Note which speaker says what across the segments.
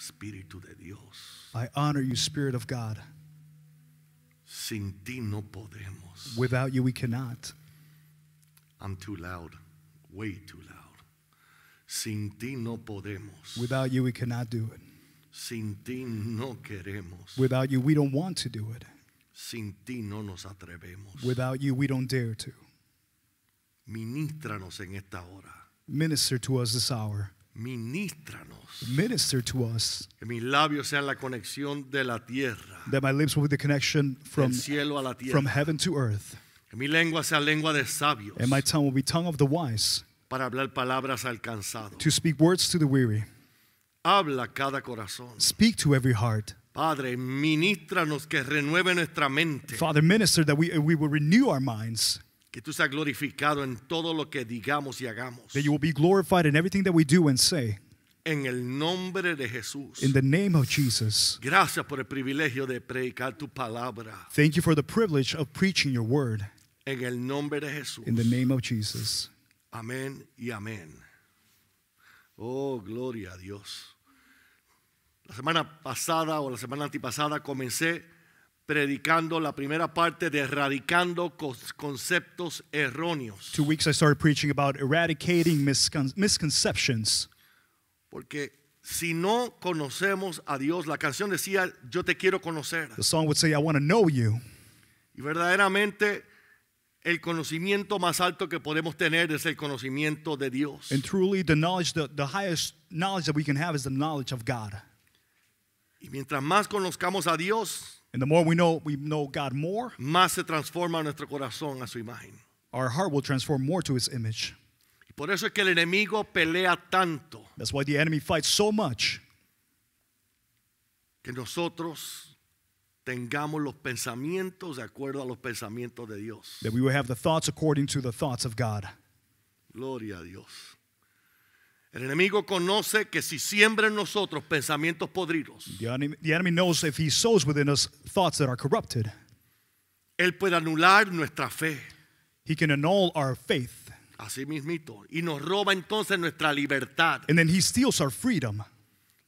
Speaker 1: Espíritu de Dios.
Speaker 2: I honor you, Spirit of God.
Speaker 1: Sin ti no podemos. Without
Speaker 2: you, we cannot.
Speaker 1: I'm too loud, way too loud. Sin ti no podemos.
Speaker 2: Without you, we cannot do it.
Speaker 1: Sin ti no queremos.
Speaker 2: Without you, we don't want to do it.
Speaker 1: Sin ti no nos atrevemos.
Speaker 2: Without you, we don't dare to.
Speaker 1: Ministranos en esta hora.
Speaker 2: Minister to us this hour. Ministranos. Minister to us.
Speaker 1: Que mis labios sean la conexión de la tierra.
Speaker 2: That my lips will be the connection from, cielo
Speaker 1: a la tierra. from heaven to earth. Que mi lengua sea lengua de sabios.
Speaker 2: And my tongue will be tongue of the wise.
Speaker 1: Para hablar palabras alcanzados.
Speaker 2: To speak words to the weary.
Speaker 1: Habla cada corazón.
Speaker 2: Speak to every heart.
Speaker 1: Padre, ministranos que renueve nuestra mente. Father,
Speaker 2: minister that we, we will renew our minds.
Speaker 1: Que tú seas glorificado en todo lo que digamos y hagamos.
Speaker 2: That you will be glorified in everything that we do and say.
Speaker 1: En el nombre de Jesús. In
Speaker 2: the name of Jesus.
Speaker 1: Gracias por el privilegio de predicar tu palabra.
Speaker 2: Thank you for the privilege of preaching your word.
Speaker 1: En el nombre de Jesús. In the
Speaker 2: name of Jesus.
Speaker 1: Amén y amén. Oh, gloria a Dios. La semana pasada o la semana antipasada comencé predicando la primera parte de erradicando conceptos erróneos. Porque si no conocemos a Dios, la canción decía, yo te quiero conocer. Y verdaderamente el conocimiento más alto que podemos tener es el conocimiento de Dios. Y mientras más conozcamos a Dios,
Speaker 2: And the more we know, we know God more,
Speaker 1: más se transforma nuestro corazón a su imagen.
Speaker 2: our heart will transform more to his image.
Speaker 1: Y por eso es que el enemigo pelea
Speaker 2: tanto That's why the enemy fights so much
Speaker 1: que nosotros tengamos los pensamientos de acuerdo a los pensamientos de Dios.
Speaker 2: that we will have the thoughts according to the thoughts of God.
Speaker 1: Gloria a Dios. El enemigo conoce que si siembra en nosotros pensamientos podridos,
Speaker 2: The enemy, knows if he sows within us thoughts that are corrupted,
Speaker 1: él puede anular nuestra fe.
Speaker 2: he can annul our faith.
Speaker 1: Así mismito. Y nos roba entonces nuestra libertad.
Speaker 2: And then he steals our freedom.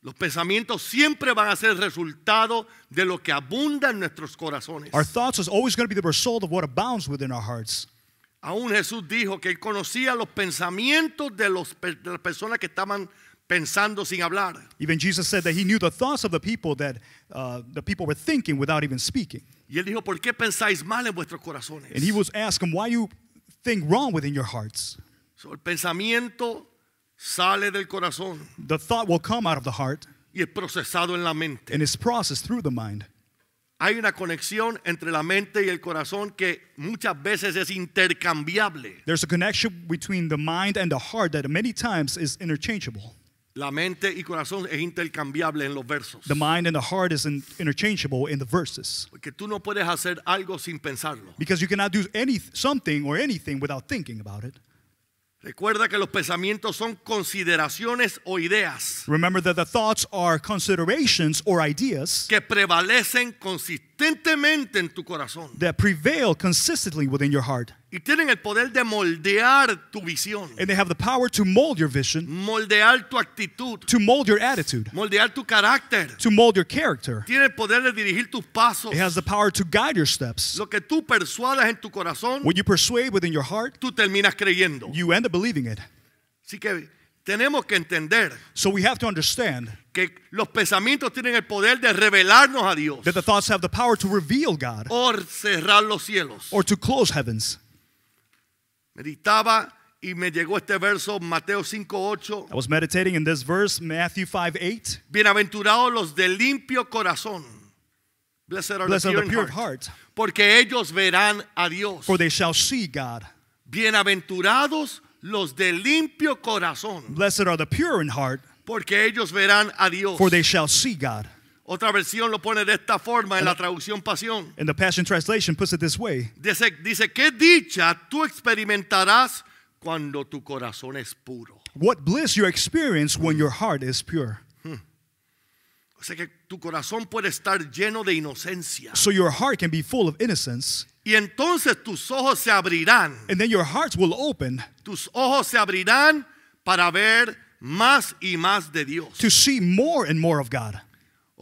Speaker 1: Los pensamientos siempre van a ser el resultado de lo que abunda en nuestros corazones.
Speaker 2: Our thoughts is always going to be the result of what abounds within our hearts.
Speaker 1: Aún Jesús dijo que él conocía los pensamientos de, los, de las personas que estaban pensando sin hablar.
Speaker 2: Even Jesus said that he knew the thoughts of the people that uh, the people were thinking without even speaking.
Speaker 1: Y él dijo, ¿por qué pensáis mal en vuestros corazones?
Speaker 2: And he was asking, why you think wrong within your hearts?
Speaker 1: So, el pensamiento sale del corazón.
Speaker 2: The thought will come out of the heart.
Speaker 1: Y es procesado en la mente.
Speaker 2: And it's processed through the mind
Speaker 1: hay una conexión entre la mente y el corazón que muchas veces es intercambiable.
Speaker 2: There's a connection between the mind and the heart that many times is interchangeable.
Speaker 1: La mente y corazón es intercambiable en los versos.
Speaker 2: The mind and the heart is interchangeable in the verses.
Speaker 1: Porque tú no puedes hacer algo sin pensarlo.
Speaker 2: Because you cannot do any, something or anything without thinking about it.
Speaker 1: Recuerda que los pensamientos son consideraciones o ideas.
Speaker 2: Remember that the thoughts are considerations or ideas que
Speaker 1: prevalecen consistentemente en tu corazón.
Speaker 2: that prevail consistently within your heart. Y tienen el poder de moldear tu visión. And they have the power to mold your vision. Moldear tu actitud. To mold your attitude. Moldear tu carácter. To mold your character. Tiene
Speaker 1: el poder de dirigir tus pasos. It has the
Speaker 2: power to guide your steps. Lo
Speaker 1: que tú persuadas en tu corazón. What you
Speaker 2: persuade within your heart.
Speaker 1: Tú terminas creyendo. You end up believing it. Así que tenemos que entender.
Speaker 2: So we have to understand.
Speaker 1: que los pensamientos tienen el poder de revelarnos
Speaker 2: a Dios. That the thoughts have the power to reveal God.
Speaker 1: O cerrar los cielos.
Speaker 2: Or to close heavens.
Speaker 1: Meditaba y me llegó este verso Mateo 5:8.
Speaker 2: I was meditating in this verse Matthew 5:8.
Speaker 1: Bienaventurados los de limpio corazón. Blessed are Blessed the pure, are the pure heart, heart, Porque ellos verán a Dios.
Speaker 2: For they shall see God.
Speaker 1: Bienaventurados los de limpio corazón.
Speaker 2: Blessed are the pure in heart.
Speaker 1: Porque ellos verán a Dios. For they
Speaker 2: shall see God.
Speaker 1: Otra versión lo pone de esta forma en la traducción Pasión.
Speaker 2: Translation
Speaker 1: Dice, dice qué dicha tú experimentarás cuando tu corazón es puro.
Speaker 2: What bliss you experience when your heart is pure. Hmm.
Speaker 1: O sea que tu corazón puede
Speaker 2: estar lleno de inocencia. So your heart can be full of innocence.
Speaker 1: Y entonces tus ojos se abrirán. And then your hearts
Speaker 2: will open.
Speaker 1: Tus ojos se abrirán para ver
Speaker 2: más y más de Dios. To see more and more of God.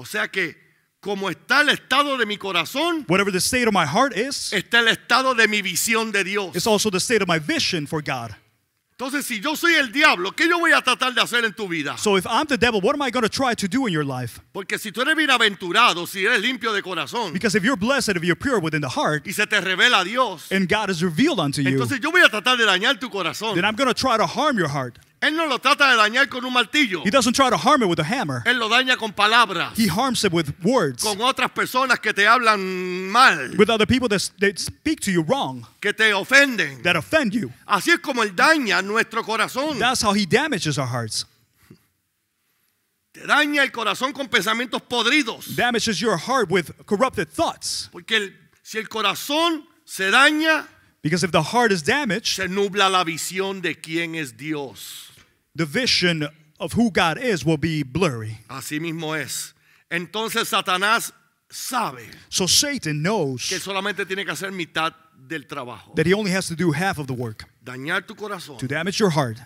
Speaker 1: O sea que como está el estado de mi corazón,
Speaker 2: whatever the state of my heart is, está el estado de mi visión de Dios. it's also the state of my vision for God. Entonces, si yo soy el diablo, ¿qué yo voy a
Speaker 1: tratar de hacer en tu vida? So
Speaker 2: if I'm the devil, what am I going to try to do in your life?
Speaker 1: Porque si tú eres bienaventurado, si eres limpio de corazón,
Speaker 2: Because if you're blessed, if you're pure within the heart,
Speaker 1: y se te revela a Dios,
Speaker 2: and God is revealed unto you, entonces
Speaker 1: yo voy a tratar de dañar tu corazón. then I'm
Speaker 2: going to try to harm your heart.
Speaker 1: Él no lo trata de dañar con un martillo. He
Speaker 2: doesn't try to harm it with a hammer.
Speaker 1: Él lo daña con palabras. He
Speaker 2: harms it with words. Con
Speaker 1: otras personas que te hablan mal.
Speaker 2: With other people that, speak to you wrong.
Speaker 1: Que te ofenden. That offend you. Así es como él daña nuestro corazón. That's how he damages our hearts. Te daña el corazón con pensamientos podridos.
Speaker 2: Damages your heart with corrupted thoughts.
Speaker 1: Porque si el corazón se daña, because if the heart is damaged, se nubla la visión de quién es Dios.
Speaker 2: the vision of who God is will be blurry.
Speaker 1: Así mismo es. Entonces Satanás sabe
Speaker 2: so Satan knows
Speaker 1: que solamente tiene que hacer mitad del trabajo.
Speaker 2: That he only has to do half of the work.
Speaker 1: Dañar tu corazón. To
Speaker 2: damage your heart.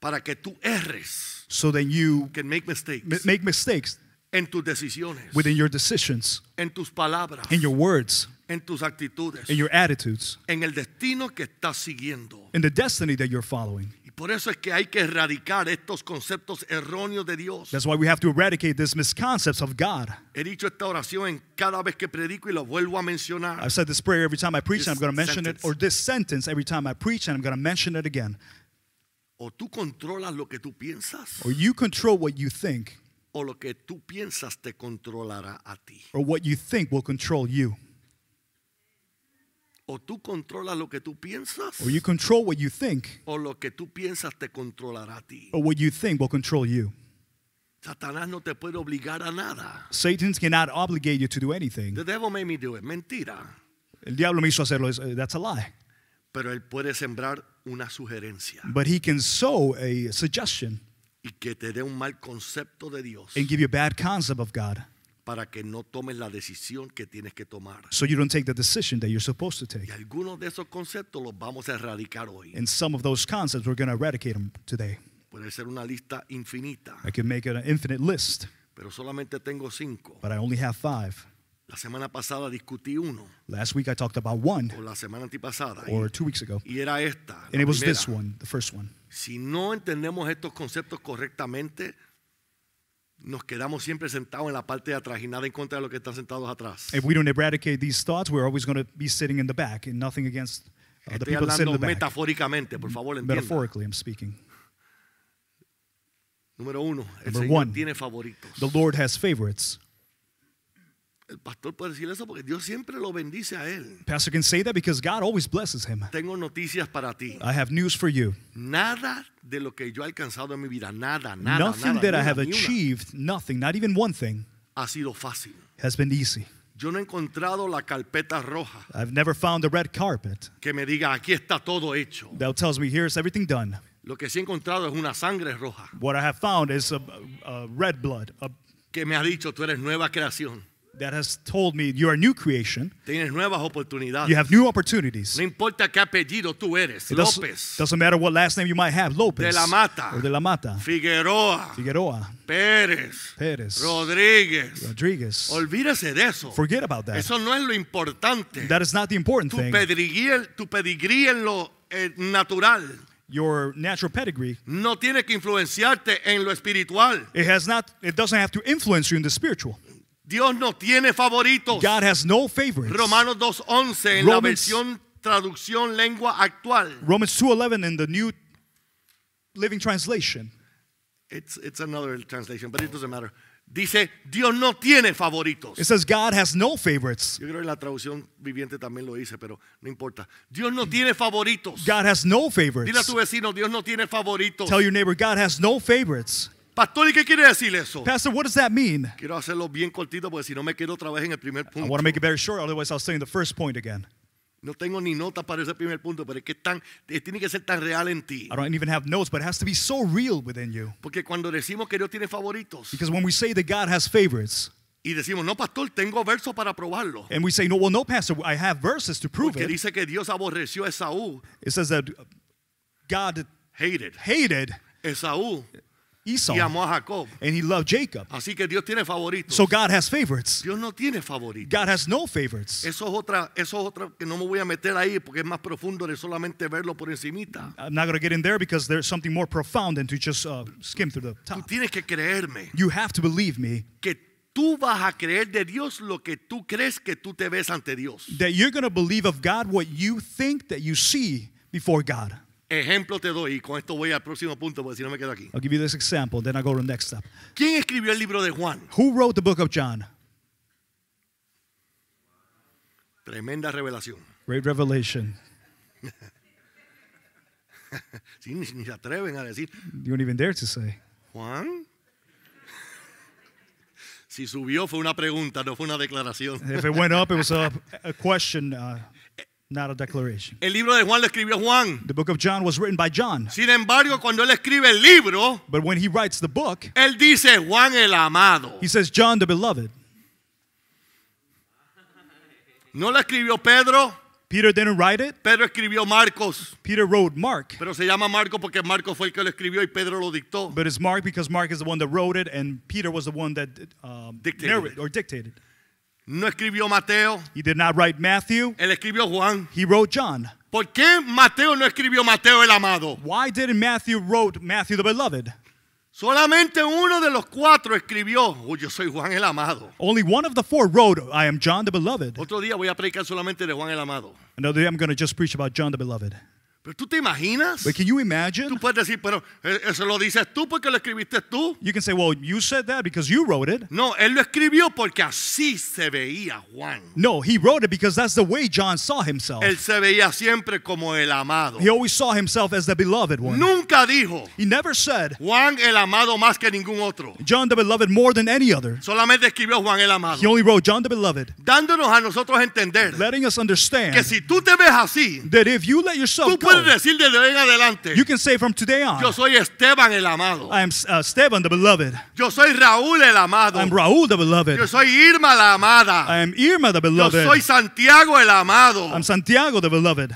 Speaker 1: Para que tú erres.
Speaker 2: So that you
Speaker 1: can make mistakes. make mistakes. En tus decisiones.
Speaker 2: Within your decisions.
Speaker 1: En tus palabras. In
Speaker 2: your words.
Speaker 1: En tus actitudes. In
Speaker 2: your attitudes.
Speaker 1: En el destino que estás siguiendo.
Speaker 2: In the destiny that you're following.
Speaker 1: Por eso es que hay que erradicar estos conceptos erróneos de Dios.
Speaker 2: That's why we have to eradicate these misconceptions of God.
Speaker 1: He dicho esta oración en cada vez que predico y lo vuelvo a mencionar. I've said
Speaker 2: this prayer every time I preach this and I'm going to mention sentence. it or this sentence every time I preach and I'm going to mention it again.
Speaker 1: O tú controlas lo que tú piensas.
Speaker 2: Or you control what you think.
Speaker 1: O lo que tú piensas te controlará a ti.
Speaker 2: Or what you think will control you.
Speaker 1: O tú controlas lo que tú piensas. Or you
Speaker 2: control what you think.
Speaker 1: O lo que tú piensas te controlará a ti.
Speaker 2: Or what you think will control you.
Speaker 1: Satanás no te puede obligar a nada.
Speaker 2: Satan cannot obligate you to do anything.
Speaker 1: The devil made me do it. Mentira.
Speaker 2: El diablo me hizo hacerlo. Eh, that's a lie.
Speaker 1: Pero él puede sembrar una sugerencia.
Speaker 2: But he can sow a suggestion.
Speaker 1: Y que te dé un mal concepto de Dios. And give
Speaker 2: you a bad concept of God.
Speaker 1: para que no tomes la decisión que tienes que tomar.
Speaker 2: So you don't take the decision that you're supposed to take. Y
Speaker 1: algunos de esos conceptos los vamos a erradicar hoy. And
Speaker 2: some of those concepts we're going to eradicate them today.
Speaker 1: Puede ser una lista infinita.
Speaker 2: I can make an infinite list.
Speaker 1: Pero solamente tengo cinco.
Speaker 2: But I only have five.
Speaker 1: La semana pasada discutí uno.
Speaker 2: Last week I talked about one.
Speaker 1: O la semana antipasada.
Speaker 2: Or two weeks ago. Y
Speaker 1: era esta. And it was primera. this
Speaker 2: one, the first one.
Speaker 1: Si no entendemos estos conceptos correctamente, nos quedamos siempre sentados en la parte de atrás y nada en contra de los que están sentados atrás.
Speaker 2: If we don't eradicate these thoughts, we're always going to be sitting in the back and nothing against uh, the people sitting in the back.
Speaker 1: metafóricamente, por favor, entienda. Metaphorically, I'm speaking. Número uno, el Señor tiene favoritos.
Speaker 2: The Lord has favorites.
Speaker 1: El pastor puede decir eso porque Dios siempre lo bendice a él. Tengo noticias para ti. Nada de lo que yo he alcanzado en mi vida, nada, nada, Nothing nada, that I have achieved,
Speaker 2: nothing, not even one thing.
Speaker 1: Ha sido fácil.
Speaker 2: Has been easy.
Speaker 1: Yo no he encontrado la carpeta roja.
Speaker 2: I've never found red carpet.
Speaker 1: Que me diga, aquí está todo hecho. Lo que sí he encontrado es una sangre roja. red blood. que me ha dicho, tú eres nueva creación.
Speaker 2: that has told me you are a new creation.
Speaker 1: You have
Speaker 2: new opportunities. No
Speaker 1: importa qué apellido tú eres, it does Doesn't,
Speaker 2: doesn't matter what last name you might have, López. De la Mata. Or de la Mata.
Speaker 1: Figueroa. Figueroa. Pérez. Pérez. Rodríguez.
Speaker 2: Rodríguez.
Speaker 1: Olvídese de
Speaker 2: eso. Forget about that. Eso
Speaker 1: no es lo importante. That
Speaker 2: is not the important tu thing.
Speaker 1: tu en lo eh, natural your natural pedigree. No tiene que influenciarte en lo espiritual.
Speaker 2: It has not it doesn't have to influence you in the spiritual.
Speaker 1: Dios no tiene favoritos. God has no
Speaker 2: favorites. Romanos
Speaker 1: 2:11 en la versión traducción
Speaker 2: lengua actual. Romans 2:11 in the New Living Translation.
Speaker 1: It's, it's another translation, but it doesn't matter. Dice, Dios no tiene favoritos.
Speaker 2: It says God has no favorites. Yo
Speaker 1: creo que la traducción viviente también lo dice, pero no importa. Dios no tiene favoritos.
Speaker 2: God has no favorites.
Speaker 1: Dile a tu vecino, Dios no tiene favoritos. Tell your
Speaker 2: neighbor, God has no favorites.
Speaker 1: Pastor, ¿y qué quiere decir eso? Pastor,
Speaker 2: what does that mean?
Speaker 1: Quiero hacerlo bien cortito porque si no me quedo otra vez en el primer punto. I want to make
Speaker 2: it very short, otherwise I'll say the first point again.
Speaker 1: No tengo ni notas para ese primer punto, pero es que tan, tiene que ser tan real en ti. I
Speaker 2: don't even have notes, but it has to be so real within you.
Speaker 1: Porque cuando decimos que Dios tiene favoritos.
Speaker 2: Because when we say that God has favorites.
Speaker 1: Y decimos, no, pastor, tengo versos para probarlo.
Speaker 2: And we say, no, well, no, pastor, I have verses to prove Porque it.
Speaker 1: dice que Dios aborreció a
Speaker 2: Esaú. It says that God hated hated Esaú Esau. Y amó a Jacob. And he loved Jacob. Así que Dios tiene favoritos. So God has favorites. Dios no
Speaker 1: tiene favoritos.
Speaker 2: God has no favorites.
Speaker 1: Eso es otra, eso es otra que no me voy a meter ahí porque es más profundo de solamente verlo por encimita.
Speaker 2: I'm not going to get in there because there's something more profound than to just uh, skim through the
Speaker 1: top. Tú tienes que creerme.
Speaker 2: You have to believe me.
Speaker 1: Que tú vas a creer de Dios lo que tú crees que tú te ves ante Dios.
Speaker 2: That you're going to believe of God what you think that you see before God.
Speaker 1: Ejemplo te doy, y con esto voy al próximo punto porque si no me quedo aquí.
Speaker 2: I'll give you this example, then I go to the next step.
Speaker 1: ¿Quién escribió el libro de Juan?
Speaker 2: Who wrote the book of John?
Speaker 1: Tremenda revelación.
Speaker 2: Great revelation.
Speaker 1: sí, ni, ni se atreven a decir.
Speaker 2: You don't even dare to say.
Speaker 1: Juan. si subió fue una pregunta, no fue una declaración. If it went
Speaker 2: up, it was a, a question. Uh, Not a declaration. El libro de Juan lo escribió Juan. The book of John was written by John. Sin embargo, cuando él escribe el libro, but when he writes the book, él dice Juan el amado. He says John the beloved. No lo escribió Pedro. Peter didn't write it. Pedro
Speaker 1: escribió Marcos.
Speaker 2: Peter wrote Mark.
Speaker 1: Pero se llama Marco porque Marco fue el que lo escribió y Pedro lo dictó.
Speaker 2: But it's Mark because Mark is the one that wrote it and Peter was the one that um, dictated. or dictated. No escribió Mateo. He did not write Matthew. Él escribió Juan. He wrote John. ¿Por qué Mateo no escribió Mateo el amado? Why didn't Matthew wrote Matthew the beloved? Solamente uno de los cuatro escribió, oh, yo soy Juan el amado. Only one of the four wrote, I am John the beloved.
Speaker 1: Otro día voy a predicar solamente de Juan el amado.
Speaker 2: Another day I'm going to just preach about John the beloved.
Speaker 1: Pero tú te imaginas? But
Speaker 2: can you imagine?
Speaker 1: Tú puedes decir, pero eso eh, eh, lo dices tú porque lo escribiste tú. You can say, well, you said that because you wrote it. No, él lo escribió porque así se veía Juan.
Speaker 2: No, he wrote it because that's the way John saw himself.
Speaker 1: Él se veía siempre
Speaker 2: como el amado. He always saw himself as the beloved one. Nunca
Speaker 1: dijo. He never said. Juan el
Speaker 2: amado más que ningún otro. John the beloved more than any other.
Speaker 1: Solamente escribió Juan el amado. He only wrote John
Speaker 2: the beloved. Dándonos a nosotros entender. Letting us understand. Que si tú te ves así. That if you let yourself puedes
Speaker 1: decir desde hoy en adelante. You can say from
Speaker 2: today on. Yo soy Esteban el amado. I am uh, Esteban the beloved. Yo soy Raúl el amado. I am Raúl the beloved. Yo soy Irma la amada. I am Irma the beloved. Yo soy Santiago el amado. I am Santiago the beloved.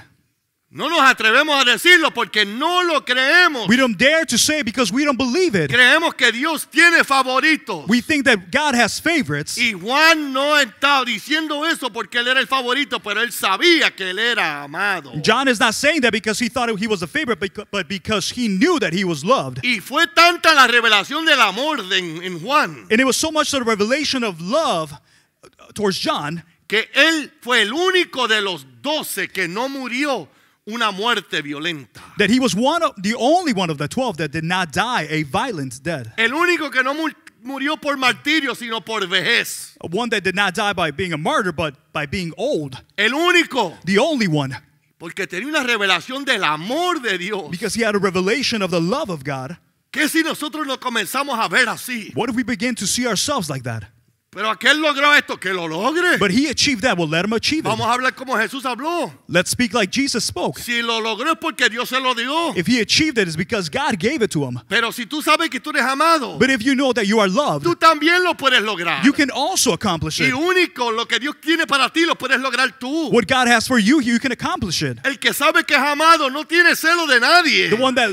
Speaker 1: No nos atrevemos a decirlo porque no lo creemos.
Speaker 2: We don't dare to say because we don't believe it. Creemos
Speaker 1: que Dios tiene favoritos.
Speaker 2: We think that God has favorites.
Speaker 1: Y Juan no estaba diciendo eso porque él era el favorito, pero él sabía que él era amado. John
Speaker 2: is not saying that because he thought he was a favorite, but because he knew that he was loved. Y fue tanta
Speaker 1: la revelación del amor de, en,
Speaker 2: Juan. And it was so much the revelation of love uh, towards John
Speaker 1: que él fue el único de los doce que no murió una muerte violenta.
Speaker 2: That he was one of the only one of the 12 that did not die a violent death. El único que no murió por martirio sino por vejez. One that did not die by being a martyr but by being old. El único. The only one. Porque tenía
Speaker 1: una revelación del amor de Dios.
Speaker 2: Because he had a revelation of the love of God. ¿Qué si nosotros comenzamos a ver así? What if we begin to see ourselves like that?
Speaker 1: Pero aquel logró esto, que
Speaker 2: lo logre. But he achieved that, well let him achieve it. Vamos a hablar como Jesús habló. Let's speak like Jesus spoke. Si lo logró es porque Dios se lo dio. If he achieved it, it's because God gave it to him.
Speaker 1: Pero si tú sabes que tú eres amado. But if you know that you are loved. Tú también lo puedes lograr. You
Speaker 2: can also accomplish it. Y único lo que Dios
Speaker 1: tiene para ti lo puedes lograr tú. What
Speaker 2: God has for you, you can accomplish it. El que sabe que es amado no tiene celo de nadie. The one that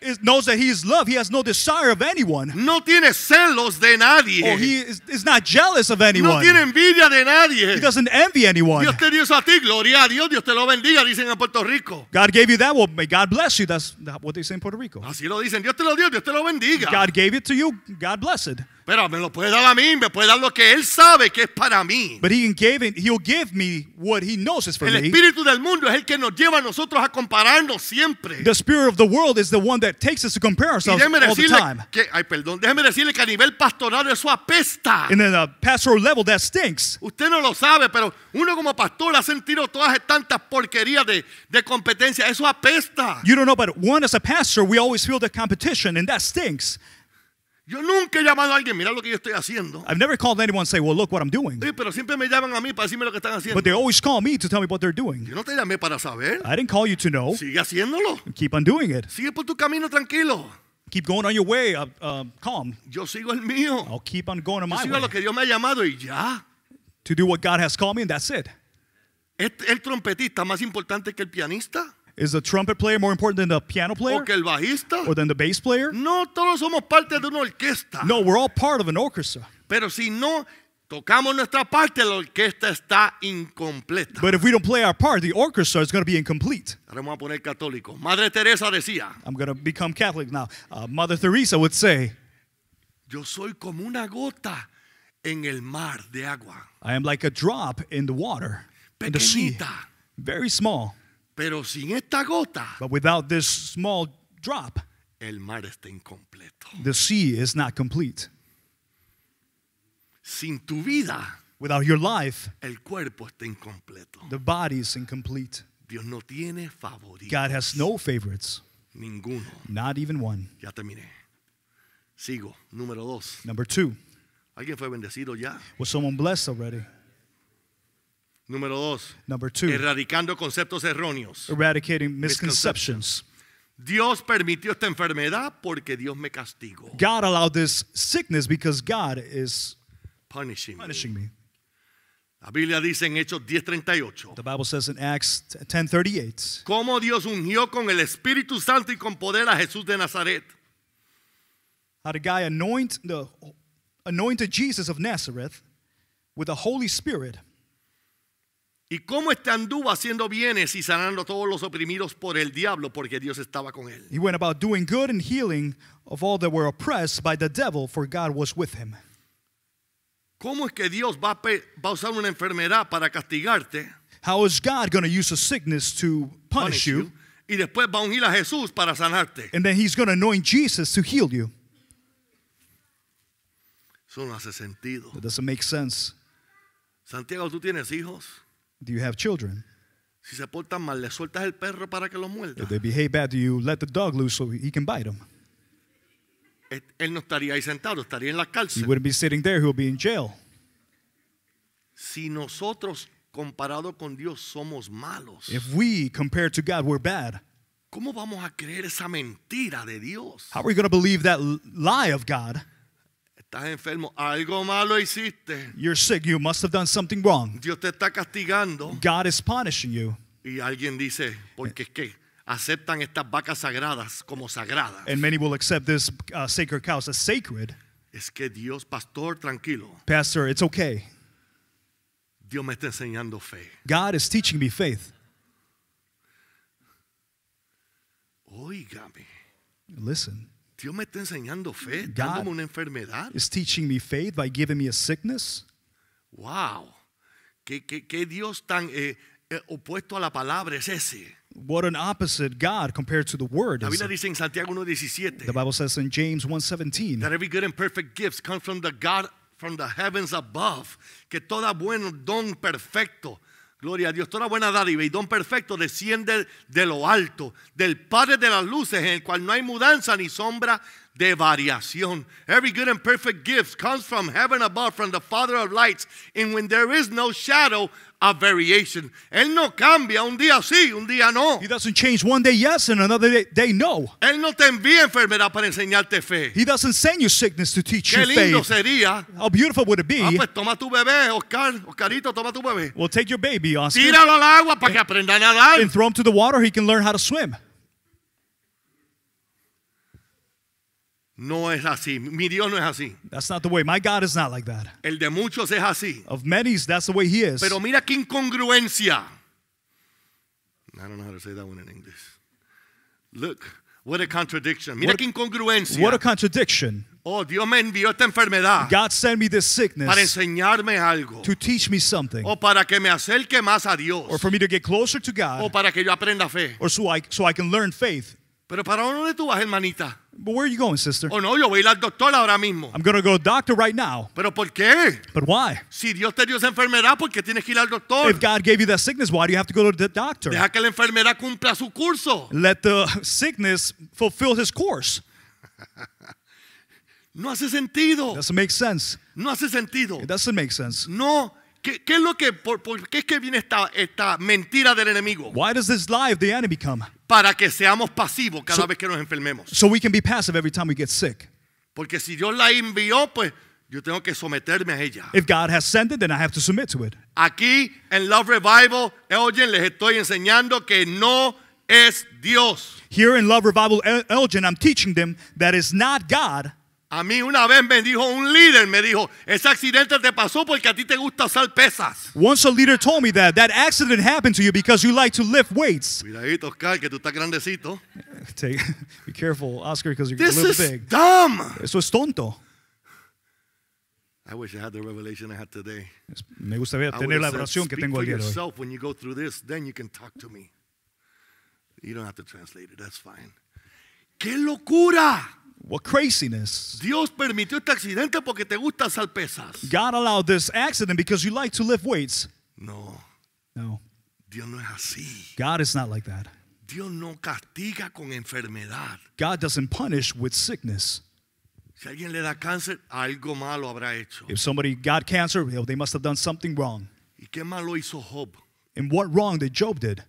Speaker 2: is, knows that he is love. He has no desire of anyone. No tiene celos de nadie. Or he is, is not jealous of anyone. No tiene
Speaker 1: envidia de nadie. He doesn't envy anyone. Dios te dio a ti, gloria a Dios, Dios te lo bendiga, dicen en Puerto Rico.
Speaker 2: God gave you that, well, may God bless you. That's what they say in Puerto Rico. Así lo dicen, Dios te lo dio, Dios te lo bendiga. God gave it to you, God bless it.
Speaker 1: Pero me lo puede dar a mí, me puede dar lo que él sabe que es para mí.
Speaker 2: But he gave it, he'll give me what he knows is for el espíritu del mundo es el que nos lleva a nosotros a compararnos siempre. The spirit of the world is the one that takes us to compare ourselves all the time.
Speaker 1: Que, ay, perdón, déjeme decirle que a nivel pastoral eso apesta. In
Speaker 2: a pastoral level that stinks.
Speaker 1: Usted no lo sabe, pero uno como pastor ha sentido todas tantas porquerías de, de
Speaker 2: competencia. Eso apesta. You don't know, but one as a pastor, we always feel the competition, and that stinks. Yo nunca he llamado a alguien, mira lo que yo estoy haciendo. I've never called anyone say, well, look what I'm doing. Sí,
Speaker 1: pero siempre me llaman a mí para decirme lo que están haciendo. But they always
Speaker 2: call me to tell me what they're doing.
Speaker 1: Yo no te llamé para saber.
Speaker 2: I didn't call you to know. Sigue haciéndolo. Keep on doing it. Sigue por tu camino tranquilo. Keep going on your way, uh, uh, calm. Yo sigo el mío. I'll keep on going on yo my sigo lo que Dios me ha llamado y ya. To do what God has called me and that's it. ¿Es el trompetista más importante que el pianista? Is the trumpet player more important than the piano player? ¿O que el bajista? Or than the bass player? No, todos somos parte de una orquesta. No, we're all part of an orchestra. Pero si no tocamos nuestra
Speaker 1: parte, la orquesta está incompleta.
Speaker 2: But if we don't play our part, the orchestra is going to be incomplete.
Speaker 1: Ahora vamos a poner católico. Madre Teresa decía.
Speaker 2: I'm going to become Catholic now. Uh, Mother Teresa would say.
Speaker 1: Yo soy como una gota en el mar de agua.
Speaker 2: I am like a drop in the water. Pequenita. In the sea. Very small. Pero sin esta gota, but without this small drop,
Speaker 1: el mar está incompleto.
Speaker 2: The sea is not complete. Sin tu vida, without your life, el cuerpo está incompleto. The body is incomplete. Dios no tiene
Speaker 1: favoritos. God
Speaker 2: has no favorites. Ninguno. Not even one.
Speaker 1: Ya terminé. Sigo. Número dos. Number two. ¿Alguien fue bendecido ya?
Speaker 2: Was someone blessed already?
Speaker 1: Número dos. Number two. Erradicando conceptos erróneos.
Speaker 2: Eradicating misconceptions.
Speaker 1: Dios permitió esta enfermedad porque Dios me castigó.
Speaker 2: God allowed this sickness because God is
Speaker 1: punishing, punishing me. me. La Biblia dice en Hechos 10:38.
Speaker 2: The Bible says in Acts 10:38.
Speaker 1: Cómo Dios ungió con el Espíritu Santo y con poder a Jesús de Nazaret.
Speaker 2: How the guy anoint the, anointed Jesus of Nazareth with the Holy Spirit
Speaker 1: ¿Y cómo este anduvo haciendo bienes y sanando todos los oprimidos por el diablo? Porque Dios estaba con él.
Speaker 2: He went about doing good and healing of all that were oppressed by the devil, for God was with him.
Speaker 1: ¿Cómo es que Dios va a, va a usar una enfermedad para castigarte?
Speaker 2: How is God going to use a sickness to punish, you?
Speaker 1: Y después va a ungir a Jesús para sanarte.
Speaker 2: And then he's going to anoint Jesus to heal you.
Speaker 1: Eso no hace sentido.
Speaker 2: It doesn't make sense.
Speaker 1: Santiago, ¿tú tienes hijos?
Speaker 2: Do you have children?
Speaker 1: Si se portan mal, le sueltas el perro para que lo muerda.
Speaker 2: If they behave bad, do you let the dog loose so he can bite them?
Speaker 1: Él no estaría ahí sentado, estaría en la He would
Speaker 2: wouldn't be sitting there, he'll be in jail.
Speaker 1: Si nosotros comparado con Dios somos malos,
Speaker 2: If we, compared to God, we're bad,
Speaker 1: ¿cómo vamos a creer esa mentira de Dios? how
Speaker 2: are we going to believe that lie of God?
Speaker 1: Estás enfermo. Algo malo hiciste.
Speaker 2: You're sick. You must have done something wrong.
Speaker 1: Dios te está castigando.
Speaker 2: God is punishing you.
Speaker 1: Y alguien dice, porque es que aceptan estas vacas sagradas como sagradas.
Speaker 2: And many will accept this uh, sacred cows as sacred.
Speaker 1: Es que Dios, pastor, tranquilo.
Speaker 2: Pastor, it's okay.
Speaker 1: Dios me está enseñando fe.
Speaker 2: God is teaching me faith.
Speaker 1: Oígame.
Speaker 2: Listen.
Speaker 1: Dios me está enseñando fe, dándome una enfermedad. Is
Speaker 2: teaching me faith by giving me a sickness.
Speaker 1: Wow. Qué, qué, qué Dios tan eh, eh, opuesto a la palabra es ese.
Speaker 2: What an opposite God compared to the word. La
Speaker 1: dice en Santiago 1:17.
Speaker 2: The Bible says in James 1:17.
Speaker 1: That every good and perfect gift comes from the God from the heavens above, que toda buen don perfecto Gloria a Dios. Toda buena dádiva y don perfecto desciende de lo alto, del Padre de las luces, en el cual no hay mudanza ni sombra de variación. Every good and perfect gift comes from heaven above, from the Father of lights. And when there is no shadow of variation, Él no cambia un día sí, un día no. He
Speaker 2: doesn't change one day yes and another day, day no. Él no
Speaker 1: te envía enfermedad para enseñarte fe.
Speaker 2: He doesn't send you sickness to teach Qué you faith. sería. How beautiful would it be? Ah, pues toma
Speaker 1: tu bebé, Oscar. Oscarito, toma tu bebé.
Speaker 2: Well, take your baby, Oscar. Tíralo al agua para que aprenda a nadar. And throw him to the water, he can learn how to swim.
Speaker 1: No es así. Mi Dios no es así.
Speaker 2: That's not the way. My God is not like that.
Speaker 1: El de muchos es así.
Speaker 2: Of many, that's the way he is. Pero
Speaker 1: mira qué incongruencia. I don't know how to say that one in English. Look, what a contradiction. Mira what, qué incongruencia. What a
Speaker 2: contradiction.
Speaker 1: Oh, Dios me envió esta enfermedad. God
Speaker 2: sent me this sickness para enseñarme algo. To teach me something.
Speaker 1: O para que me acerque más a Dios.
Speaker 2: Or for me to get closer to God. O
Speaker 1: para que yo aprenda fe.
Speaker 2: Or so I, so I can learn faith.
Speaker 1: Pero para dónde tú vas, hermanita?
Speaker 2: But where are you going, sister?
Speaker 1: Oh, no, yo voy a ir al doctor ahora mismo.
Speaker 2: I'm going to go doctor right now.
Speaker 1: ¿Pero por qué? But why? Si Dios te dio esa enfermedad, ¿por qué tienes que ir al doctor? If
Speaker 2: God gave you that sickness, why do you have to go to the doctor? Deja que
Speaker 1: la enfermedad cumpla
Speaker 2: su curso. Let the sickness fulfill his course. no hace sentido. Doesn't make sense. No hace sentido. It doesn't make sense. No
Speaker 1: ¿Qué, qué es lo que, por, por, qué es que viene esta, esta mentira del enemigo?
Speaker 2: Why does this lie of the enemy come?
Speaker 1: Para que seamos pasivos cada so, vez que nos enfermemos.
Speaker 2: So we can be passive every time we get sick.
Speaker 1: Porque si Dios la envió, pues yo tengo que someterme a ella.
Speaker 2: If God has sent it, then I have to submit to it.
Speaker 1: Aquí en Love Revival, oyen, les estoy enseñando que no
Speaker 2: es Dios. Here in Love Revival Elgin, I'm teaching them that it's not God. A mí una vez me dijo un líder, me dijo, ese accidente te pasó porque a ti te gusta usar pesas. Once a leader told me that that accident happened to you because you like to lift weights.
Speaker 1: Cuidadito, Oscar, que tú estás grandecito.
Speaker 2: Take, be careful, Oscar, because you're this a little big. This is dumb. Eso es tonto.
Speaker 1: I wish I had the revelation I had today.
Speaker 2: Me gustaría tener la revelación que tengo el día de hoy.
Speaker 1: yourself when you go through this, then you can talk to me. You don't have to translate it. That's fine.
Speaker 2: ¡Qué locura! What craziness.
Speaker 1: Dios permitió este accidente porque te gusta alzar pesas.
Speaker 2: God allowed this accident because you like to lift weights. No. No.
Speaker 1: Dios no es así.
Speaker 2: God is not like that.
Speaker 1: Dios no castiga con enfermedad.
Speaker 2: God doesn't punish with sickness.
Speaker 1: Si alguien le da cáncer, algo malo habrá hecho.
Speaker 2: If somebody got cancer, they must have done something wrong.
Speaker 1: ¿Y qué malo hizo Job?
Speaker 2: And what wrong did Job did?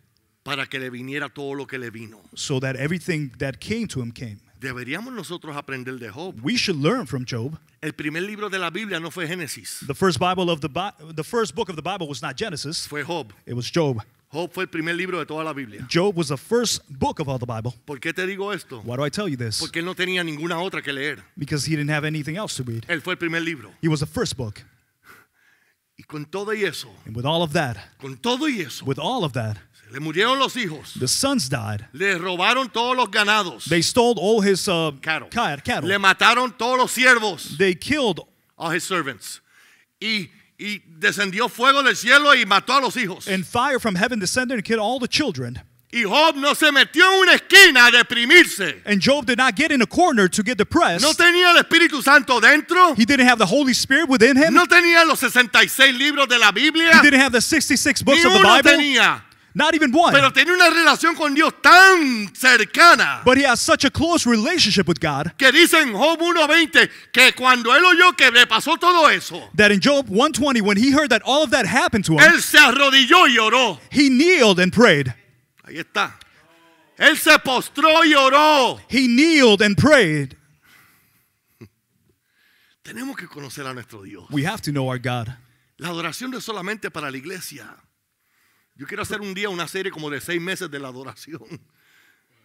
Speaker 1: Para que le viniera todo lo que le vino.
Speaker 2: So that everything that came to him came.
Speaker 1: Deberíamos nosotros aprender de Job.
Speaker 2: We should learn from Job.
Speaker 1: El primer libro de la Biblia no fue Génesis.
Speaker 2: The first Bible of the the first
Speaker 1: book of the Bible was not Genesis. Fue Job. It was Job. Job fue el primer libro de toda la Biblia.
Speaker 2: Job was the first book of all the Bible.
Speaker 1: ¿Por qué te digo esto?
Speaker 2: Why do I tell you this? Porque
Speaker 1: él no tenía ninguna otra que leer.
Speaker 2: Because he didn't have anything else to read.
Speaker 1: Él fue el primer libro.
Speaker 2: He was the first book.
Speaker 1: Y con todo y eso.
Speaker 2: And with all of that. Con todo y eso. With all of that.
Speaker 1: Le murieron los hijos.
Speaker 2: The sons died.
Speaker 1: Le robaron todos los ganados.
Speaker 2: They stole all his uh, cattle. cattle.
Speaker 1: Le mataron todos los siervos. They killed all his servants. Y, y descendió
Speaker 2: fuego del cielo y mató a los hijos. And fire from heaven descended and killed all the children. Y Job no se metió en una esquina a deprimirse. And Job did not get in a corner to get depressed. No tenía el Espíritu Santo dentro. He didn't have the Holy Spirit within him. No tenía los 66 libros de la Biblia. He didn't have the 66 books Ni of the Bible. Tenía. Not even one. Pero una relación con Dios tan cercana. But he has such a close relationship with God. Que dice en Job
Speaker 1: 1:20 que cuando él oyó que le pasó todo eso.
Speaker 2: That in Job 1:20 when he heard that all of that happened to him. Él se arrodilló y oró. He kneeled and prayed. Ahí está. Él se postró y oró. He kneeled and prayed.
Speaker 1: Tenemos que conocer a nuestro Dios.
Speaker 2: We have to know our God.
Speaker 1: La adoración no es solamente para la iglesia. Yo quiero hacer un día una serie como de seis meses de la adoración.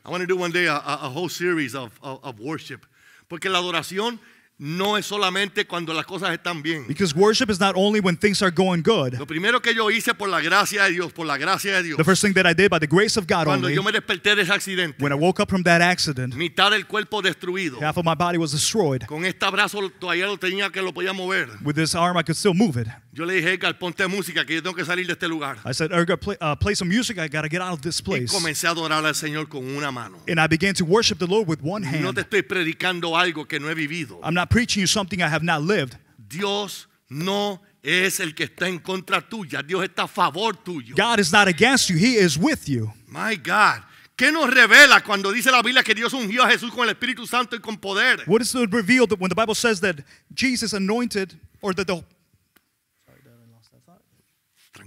Speaker 1: I want to do one day a, a whole series of, of, worship. Porque la adoración no es solamente cuando las cosas están bien.
Speaker 2: Because worship is not only when things are going good. Lo
Speaker 1: primero que yo hice por la gracia de Dios, por la gracia de Dios. The
Speaker 2: first thing that I did by the grace of God cuando only. Cuando yo me
Speaker 1: desperté de ese accidente.
Speaker 2: When I woke up from that accident.
Speaker 1: Mitad del cuerpo destruido.
Speaker 2: Half of my body was destroyed.
Speaker 1: Con este brazo todavía lo tenía que lo podía mover.
Speaker 2: With this arm I could still move it.
Speaker 1: Yo le dije, Edgar, ponte música, que yo tengo que salir de este lugar.
Speaker 2: I said, Edgar, play, uh, play some music. I got to get out of this place. Y comencé a adorar
Speaker 1: al Señor con una mano.
Speaker 2: And I began to worship the Lord with one hand. No te
Speaker 1: estoy predicando algo que no he vivido.
Speaker 2: I'm not preaching you something I have not lived.
Speaker 1: Dios no es el que está en contra tuya. Dios está a favor tuyo.
Speaker 2: God is not against you. He is with you.
Speaker 1: My God. ¿Qué nos revela cuando dice la Biblia que Dios ungió a Jesús con el Espíritu Santo y con poder?
Speaker 2: What is revealed when the Bible says that Jesus anointed or that the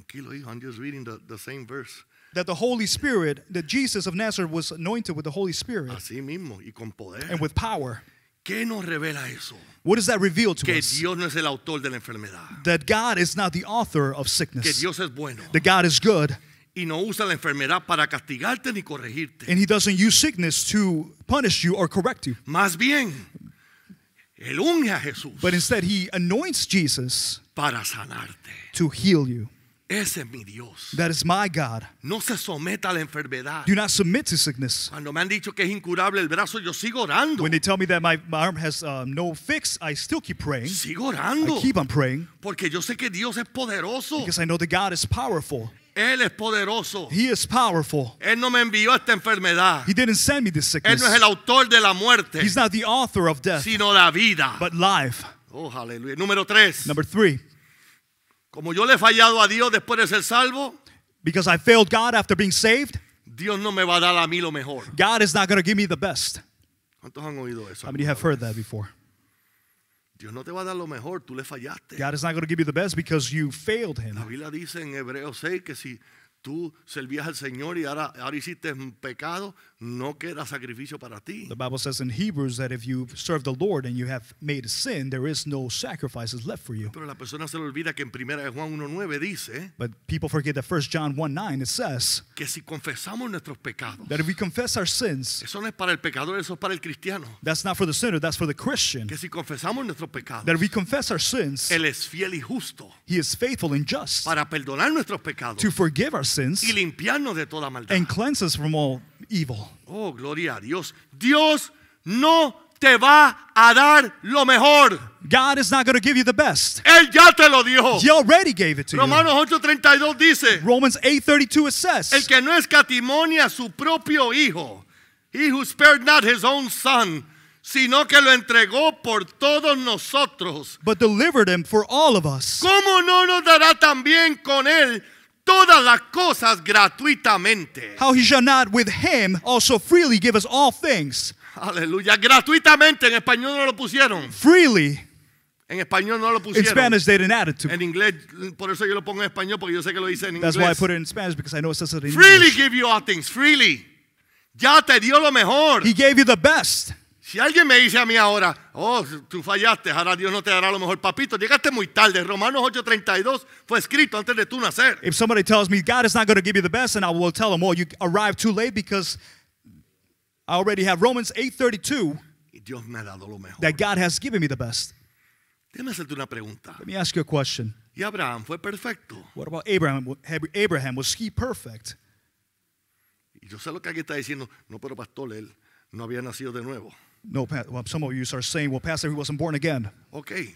Speaker 1: tranquilo, hijo. I'm just reading the, the same verse.
Speaker 2: That the Holy Spirit, that Jesus of Nazareth was anointed with the Holy Spirit. Así mismo, y con poder. And with power.
Speaker 1: ¿Qué nos revela eso? What does that reveal to que us? Dios no es el autor de la enfermedad.
Speaker 2: That God is not the author of sickness. Que Dios es bueno. That God is good.
Speaker 1: Y no usa la enfermedad para castigarte ni corregirte.
Speaker 2: And he doesn't use sickness to punish you or correct you. Más bien, él unge a Jesús. But instead he anoints Jesus para sanarte. To heal you.
Speaker 1: Ese es mi Dios.
Speaker 2: That is my God.
Speaker 1: No se someta a la enfermedad. Do
Speaker 2: not submit to sickness.
Speaker 1: Cuando me han dicho que es incurable el brazo, yo sigo orando.
Speaker 2: When they tell me that my, my arm has uh, no fix, I still keep praying. Sigo orando. I keep on praying. Porque
Speaker 1: yo sé que Dios es poderoso.
Speaker 2: Because I know that God is powerful.
Speaker 1: Él es poderoso.
Speaker 2: He is powerful.
Speaker 1: Él no me envió esta
Speaker 2: enfermedad. He didn't send me this sickness. Él no es el
Speaker 1: autor de la muerte. He's not
Speaker 2: the author of death. Sino la vida. But life.
Speaker 1: Oh, aleluya. Número tres. Number three. Como yo le he fallado a Dios después de ser salvo,
Speaker 2: because I failed God after being saved,
Speaker 1: Dios no me va a dar a mí lo mejor.
Speaker 2: God is not going to give me the best.
Speaker 1: ¿Cuántos han oído eso? How many have heard that before? Dios no te va a dar lo mejor, tú le fallaste.
Speaker 2: God is not going to give you the best because you failed him. La
Speaker 1: Biblia dice en Hebreos 6 que si tú servías al Señor y ahora, ahora hiciste un pecado, no queda sacrificio para ti. The
Speaker 2: Bible says in Hebrews that if you serve the Lord and you have made a sin, there is no sacrifices left for you.
Speaker 1: Pero la persona se le olvida que en primera de Juan 1:9 dice,
Speaker 2: But people forget that 1 John 1:9 it says,
Speaker 1: que si confesamos nuestros pecados,
Speaker 2: that if we confess our sins,
Speaker 1: eso no es para el pecador, eso es para el cristiano.
Speaker 2: That's not for the sinner, that's for the Christian. Que
Speaker 1: si confesamos nuestros pecados, that if
Speaker 2: we confess our sins, él
Speaker 1: es fiel y justo.
Speaker 2: He is faithful and just.
Speaker 1: Para perdonar nuestros pecados. To forgive our sins sins y limpiarnos de toda maldad.
Speaker 2: and cleanse us from all evil.
Speaker 1: Oh, gloria a Dios.
Speaker 2: Dios no te va a dar lo mejor. God is not going to give you the best. Él ya te lo He already gave it to Romanos you. dice. Romans 8:32 it says. El que no escatimonia su propio
Speaker 1: hijo, he who spared not his own son, sino que lo entregó por todos nosotros.
Speaker 2: But delivered him for all of us. ¿Cómo no nos dará también
Speaker 1: con él? todas las cosas gratuitamente.
Speaker 2: How he shall not with him also freely give us all things.
Speaker 1: Aleluya, gratuitamente en español no lo pusieron.
Speaker 2: Freely.
Speaker 1: En español no lo pusieron. In Spanish
Speaker 2: they didn't add it to. En
Speaker 1: inglés, por eso yo lo pongo en español porque yo sé que lo dice en That's inglés. That's why I put it in
Speaker 2: Spanish because I know it says it in freely English.
Speaker 1: Freely give you all things, freely. Ya te dio lo mejor. He gave you the best. Si alguien me dice a mí ahora, oh, tú fallaste, ahora Dios no te dará lo mejor, papito, llegaste muy tarde. Romanos 8:32 fue escrito
Speaker 2: antes de tú nacer. If somebody tells me God is not going to give you the best, and I will tell them, oh, you arrived too late because I already have Romans 8:32.
Speaker 1: Dios me ha dado lo mejor.
Speaker 2: That God has given me the best.
Speaker 1: Déjame hacerte una pregunta.
Speaker 2: Let me ask you a question.
Speaker 1: ¿Y Abraham fue perfecto?
Speaker 2: What about Abraham? Abraham was he perfect?
Speaker 1: Y yo sé lo que aquí está diciendo, no, pero pastor él no había nacido de nuevo.
Speaker 2: No, well, some of you are saying, well, Pastor, he wasn't born again.
Speaker 1: Okay.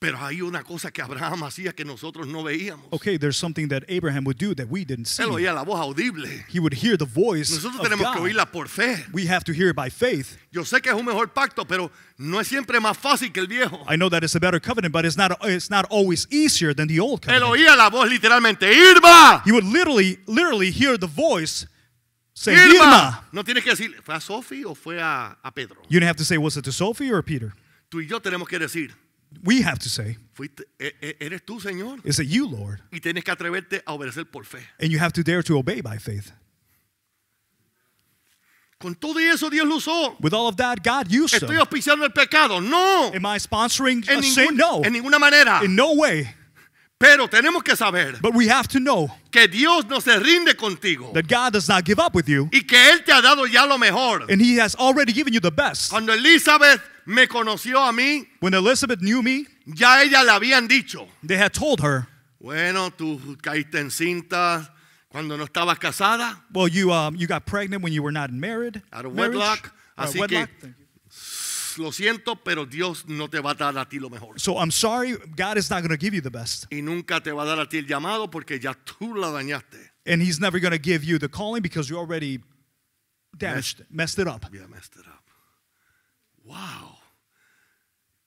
Speaker 1: Pero hay una cosa que Abraham hacía que nosotros no veíamos.
Speaker 2: Okay, there's something that Abraham would do that we didn't see. Él oía la
Speaker 1: voz audible.
Speaker 2: He would hear the voice Nosotros of God. que oírla por fe. We have to hear it by faith. Yo sé que es un mejor pacto, pero no es siempre más fácil que el viejo. I know that it's a better covenant, but it's not it's not always easier than the old covenant. Él oía la voz literalmente, Irma. He would literally literally hear the voice Irma.
Speaker 1: No tienes que decir, ¿fue a Sophie o fue a, a Pedro?
Speaker 2: You don't have to say, was it to Sophie or Peter?
Speaker 1: Tú y yo tenemos que decir,
Speaker 2: We have to say,
Speaker 1: fuiste, eres tú, Señor.
Speaker 2: is it you, Lord?
Speaker 1: Y tienes que atreverte a obedecer por fe.
Speaker 2: And you have to dare to obey by faith. Con todo eso Dios lo usó. With all of that, God used Estoy auspiciando el pecado. No. Am I sponsoring a ningún- sin? No, en ninguna manera. in no way. Pero tenemos que saber But we have to know que Dios no se rinde contigo. That God does not give up with you. Y que
Speaker 1: él te ha dado ya lo mejor. And he has already given you the best. Cuando Elizabeth me conoció
Speaker 2: a mí, when Elizabeth knew me, ya ella le habían dicho. They had told her,
Speaker 1: bueno, tú caíste en cinta cuando no estabas casada.
Speaker 2: Well, you um, you got pregnant when you were not married. Out of marriage, wedlock. Así wedlock.
Speaker 1: que lo siento, pero Dios no te va a dar a ti lo mejor.
Speaker 2: So I'm sorry, God is not going to give you the best.
Speaker 1: Y nunca te va a dar a ti
Speaker 2: el llamado porque ya tú la dañaste. And he's never going to give you the calling because you already damaged, messed, it up.
Speaker 1: Yeah, messed it up. Wow.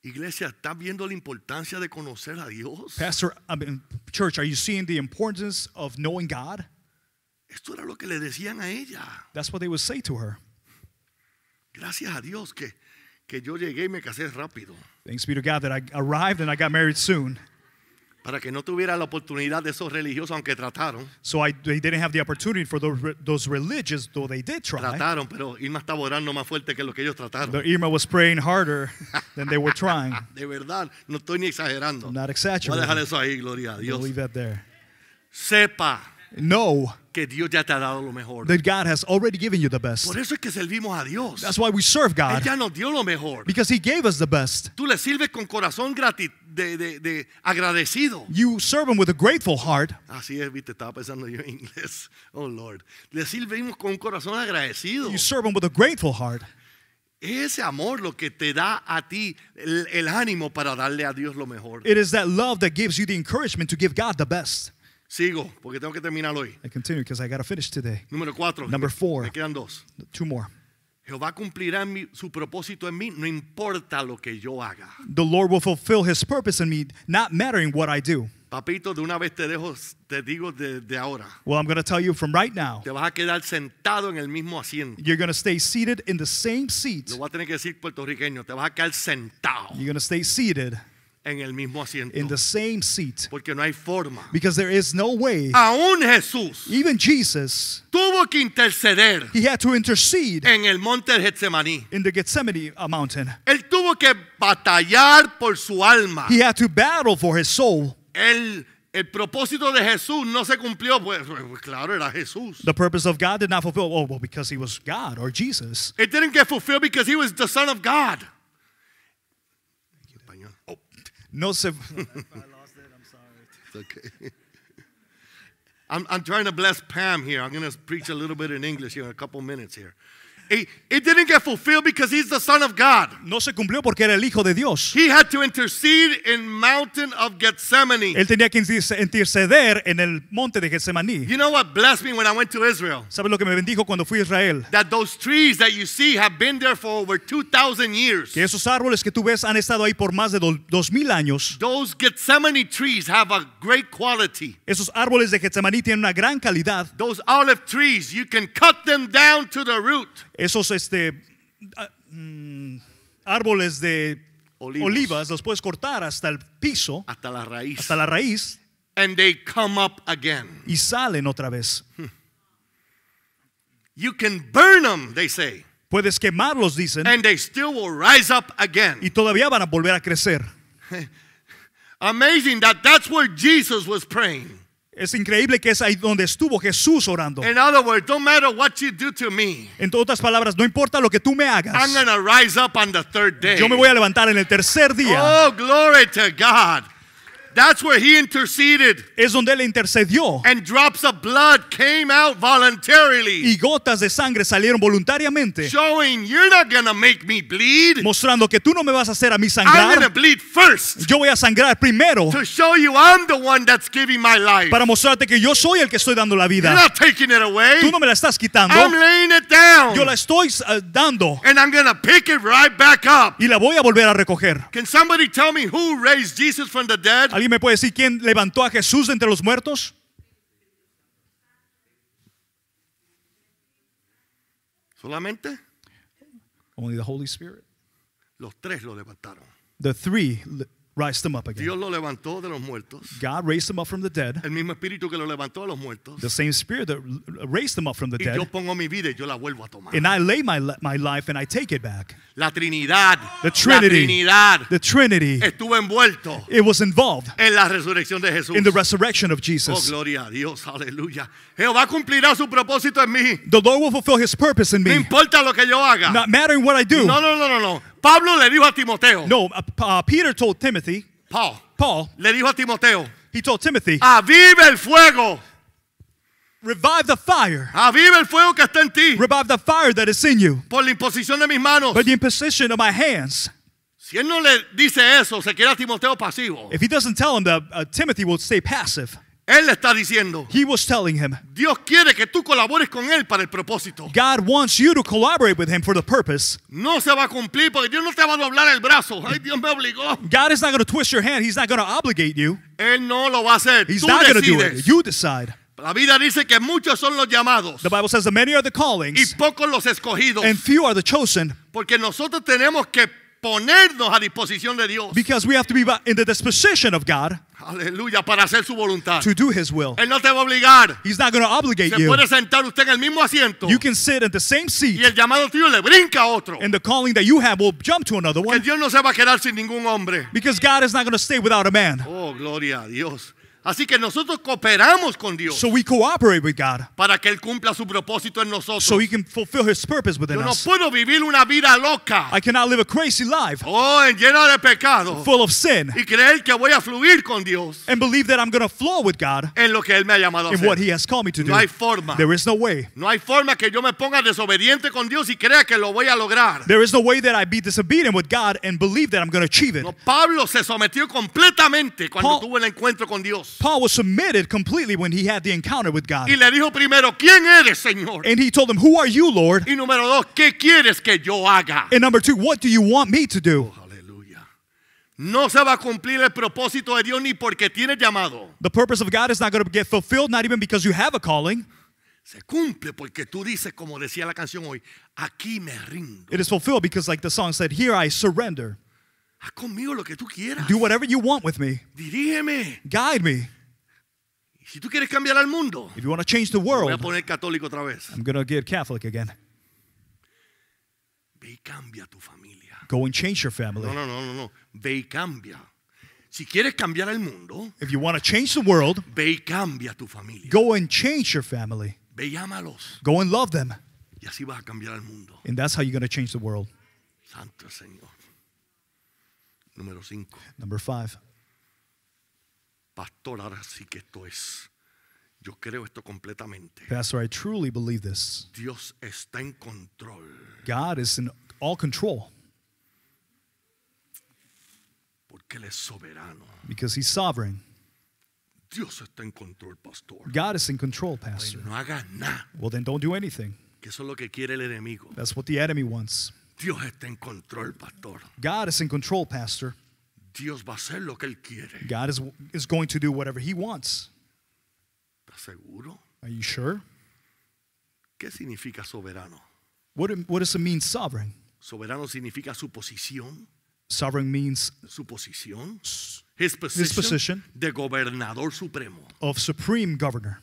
Speaker 1: Iglesia, ¿estás viendo la importancia de conocer a Dios? Pastor,
Speaker 2: I mean, church, are you seeing the importance of knowing God?
Speaker 1: Esto era lo que le decían
Speaker 2: a ella. That's what they would say to her. Gracias a Dios que que yo llegué y me casé rápido. Thanks be to God that I arrived and I got married soon.
Speaker 1: Para que no tuviera la oportunidad de esos religiosos aunque trataron.
Speaker 2: So I, they didn't have the opportunity for those, those religious though they did try. Trataron,
Speaker 1: pero Irma estaba orando más fuerte que lo que ellos trataron. But
Speaker 2: Irma was praying harder than they were trying.
Speaker 1: de verdad, no estoy ni exagerando. I'm not
Speaker 2: exaggerating. Voy a dejar
Speaker 1: eso ahí, gloria a Dios. We'll leave that there. Sepa. Know. que Dios ya te ha dado lo mejor. That God
Speaker 2: has already given you the best. Por
Speaker 1: eso es que servimos a Dios. That's why
Speaker 2: we serve God. Él ya
Speaker 1: nos dio lo mejor.
Speaker 2: Because he gave us the best. Tú
Speaker 1: le sirves con corazón De, de, de, agradecido.
Speaker 2: You serve him with a grateful heart.
Speaker 1: Así es, viste, estaba pensando yo en inglés. Oh Lord. Le con un corazón
Speaker 2: agradecido. You serve him with a grateful heart.
Speaker 1: Ese amor lo que te da a ti el, el ánimo para darle a Dios lo mejor. It is
Speaker 2: that love that gives you the encouragement to give God the best.
Speaker 1: Sigo, porque tengo que terminar hoy.
Speaker 2: I continue because I got to finish today.
Speaker 1: Número cuatro. Number four. Me quedan dos. Two more. Jehová cumplirá mi, su propósito en mí, no importa lo que yo haga.
Speaker 2: The Lord will fulfill his purpose in me, not mattering what I do.
Speaker 1: Papito, de una vez te dejo, te digo desde ahora.
Speaker 2: Well, I'm going to tell you from right now.
Speaker 1: Te vas a quedar sentado en el mismo asiento.
Speaker 2: You're going to stay seated in the same seat. Lo voy
Speaker 1: a tener que decir puertorriqueño, te vas a quedar sentado.
Speaker 2: You're going to stay seated. en el mismo asiento. in the same seat Porque no hay forma. because there is no way. Aún Jesús Even Jesus, tuvo que interceder he had to intercede
Speaker 1: en el monte de Getsemaní. in the Gethsemane uh, mountain. Él tuvo que batallar por su alma. He had
Speaker 2: to battle for his soul.
Speaker 1: El, el propósito de Jesús no se cumplió. pues, claro, era Jesús.
Speaker 2: The purpose of God did not fulfill. Oh, well, because he was God or Jesus.
Speaker 1: It didn't get fulfilled because he was the Son of God. No se. It's okay. I'm, I'm trying to bless Pam here. I'm going to preach a little bit in English here in a couple minutes here.
Speaker 2: It, didn't get fulfilled because he's the son of God. No se cumplió porque era el hijo
Speaker 1: de Dios. He had to intercede in mountain of Gethsemane. Él
Speaker 2: tenía que interceder en el monte de Getsemaní. You know what blessed me when I went to Israel? ¿Sabe lo que me bendijo cuando fui a Israel? That those trees that you see have been there for over 2000 years. Que esos árboles que tú ves han estado ahí por más de 2000 años.
Speaker 1: Those Gethsemane trees have a great quality.
Speaker 2: Esos árboles de Getsemaní tienen una gran calidad. Those olive trees you can cut them down to the root. esos este, ah, mm, árboles de olivas. los puedes cortar hasta el piso, hasta la raíz. Hasta la raíz. And they
Speaker 1: come up again.
Speaker 2: Y salen otra vez. Hmm. You can burn them, they say. Puedes quemarlos, dicen. And they still will rise up again. Y todavía van a volver a crecer. Amazing that that's where Jesus was praying. Es increíble que es ahí donde estuvo Jesús orando. matter what you do to me. En otras palabras, no importa lo que tú me hagas. I'm
Speaker 1: rise up on the third day. Yo me voy a levantar
Speaker 2: en el tercer día. Oh, glory to God. That's where he interceded. Es donde él intercedió. And drops of blood came out voluntarily. Y gotas de sangre salieron voluntariamente. Showing you're not gonna make me bleed. Mostrando que tú no me vas a hacer a mí sangrar. I'm gonna bleed first. Yo voy a sangrar primero. To show you I'm the one that's giving my life. Para mostrarte que yo soy el que estoy dando la vida. You're not taking it away. Tú no me la estás quitando. I'm laying it down. Yo la estoy uh, dando. And I'm gonna pick it right back up. Y la voy a volver a recoger. Can somebody tell me who raised Jesus from the dead? ¿Alguien me puede decir quién levantó a Jesús entre los muertos?
Speaker 1: ¿Solamente?
Speaker 2: Only the Holy Spirit.
Speaker 1: Los tres lo levantaron.
Speaker 2: The three raised them up again.
Speaker 1: Dios lo levantó de los muertos.
Speaker 2: God raised them up from the dead.
Speaker 1: El mismo espíritu que lo levantó a los muertos.
Speaker 2: The same spirit that raised them up from the dead. Yo
Speaker 1: pongo mi vida y yo la vuelvo
Speaker 2: a tomar. And I lay my, my life and I take it back.
Speaker 1: La Trinidad. The Trinity. La
Speaker 2: Trinidad. The Trinity. Estuvo envuelto. It was involved.
Speaker 1: En la resurrección de Jesús. In the
Speaker 2: resurrection of Jesus. Oh,
Speaker 1: gloria a Dios. Aleluya.
Speaker 2: Jehová cumplirá su propósito en mí. The Lord will fulfill his purpose in me. No importa lo que yo haga. Not mattering what I do. No, no, no, no, no. Pablo le dijo a Timoteo. No, uh, uh, Peter told Timothy. Paul. Paul. Le dijo a Timoteo. He told Timothy. Avive el fuego. Revive the fire. Avive el fuego que está en ti. Revive the fire that is in you. Por la imposición de mis manos. By the imposition of my hands. Si él no le dice eso, se queda Timoteo pasivo. If he doesn't tell him that, uh, Timothy will stay passive. Él le está diciendo. He was telling him. Dios quiere que tú colabores con él para el propósito. God wants you to collaborate with him for the purpose. No se va a cumplir porque Dios no te va a doblar el brazo. Ay, Dios me obligó. God is not going to twist your hand. He's not going to obligate you. Él no lo va a hacer. He's tú not going to do it. You decide. La Biblia dice que muchos son los llamados. The Bible says that many are the callings. Y
Speaker 1: pocos los escogidos. And
Speaker 2: few are the chosen.
Speaker 1: Porque nosotros tenemos que ponernos a disposición de Dios.
Speaker 2: Because we have to be in the disposition of God.
Speaker 1: Aleluya, para hacer su voluntad. To do
Speaker 2: his will. Él no te va a obligar. He's not going to obligate Se you. puede sentar usted en el mismo asiento. You can sit at the same seat. Y el llamado tuyo le brinca a otro. And the calling that you have will jump to another one. Que Dios no se va a quedar sin ningún hombre. Because God is not going to stay without a man.
Speaker 1: Oh, gloria a Dios. Así que nosotros
Speaker 2: cooperamos con Dios. So we cooperate with God.
Speaker 1: Para que él cumpla su propósito en nosotros. So he can
Speaker 2: fulfill his purpose within Yo no puedo vivir una vida loca. I cannot live a crazy life. Oh, llena de pecado. Full of sin. Y creer que voy a fluir con Dios. And believe that I'm going to flow with God.
Speaker 1: En lo que él me ha llamado a hacer. In what he has called me to do. No hay forma. There is no way. No hay forma que yo me ponga desobediente con Dios y crea que lo voy a lograr.
Speaker 2: There is no way that I be disobedient with God and believe that I'm going to achieve it. No,
Speaker 1: Pablo se sometió completamente cuando Paul, tuvo el encuentro con Dios.
Speaker 2: Paul was submitted completely when he had the encounter with God. Y
Speaker 1: le dijo primero, ¿quién eres, Señor?
Speaker 2: And he told him, who are you, Lord? Y
Speaker 1: número dos, ¿qué quieres que yo haga?
Speaker 2: And number two, what do you want me to do? Oh,
Speaker 1: no se va a cumplir el propósito de Dios ni porque tiene llamado.
Speaker 2: The purpose of God is not going to get fulfilled, not even because you have a calling. Se cumple porque
Speaker 1: tú dices, como decía la canción hoy, aquí me rindo.
Speaker 2: It is fulfilled because, like the song said, here I surrender.
Speaker 1: Haz conmigo lo que tú quieras. Do
Speaker 2: whatever you want with me. Dirígeme. Guide me.
Speaker 1: Si tú quieres cambiar al mundo,
Speaker 2: if you want to change the world, voy a
Speaker 1: poner católico otra vez.
Speaker 2: I'm going to get Catholic again.
Speaker 1: Ve y cambia tu familia.
Speaker 2: Go and change your family. No,
Speaker 1: no, no, no, no. Ve y cambia. Si quieres cambiar el mundo,
Speaker 2: if you want to change the world,
Speaker 1: ve y cambia tu familia. Go
Speaker 2: and change your family. Ve y ámalos. Go and love them.
Speaker 1: Y así vas a cambiar el mundo. And that's how
Speaker 2: you're going to change the world.
Speaker 1: Santo Señor.
Speaker 2: Número Number 5.
Speaker 1: Pastor, ahora sí que esto es. Yo creo esto completamente.
Speaker 2: Pastor, I truly believe this.
Speaker 1: Dios está en control.
Speaker 2: God is in all control.
Speaker 1: Porque él es soberano.
Speaker 2: Because he's sovereign.
Speaker 1: Dios está en control, pastor.
Speaker 2: God is in control, pastor. no
Speaker 1: hagas nada.
Speaker 2: Well, then don't do anything.
Speaker 1: Que eso es lo que quiere el enemigo.
Speaker 2: That's what the enemy wants.
Speaker 1: Dios está en control, pastor.
Speaker 2: God is in control, pastor.
Speaker 1: Dios va a hacer lo que él quiere. God
Speaker 2: is, is going to do whatever he wants.
Speaker 1: ¿Estás seguro? Are you sure? ¿Qué significa soberano?
Speaker 2: What, what does it mean sovereign?
Speaker 1: Soberano significa su posición.
Speaker 2: Sovereign means
Speaker 1: su posición. His position, his position de gobernador supremo.
Speaker 2: Of supreme governor.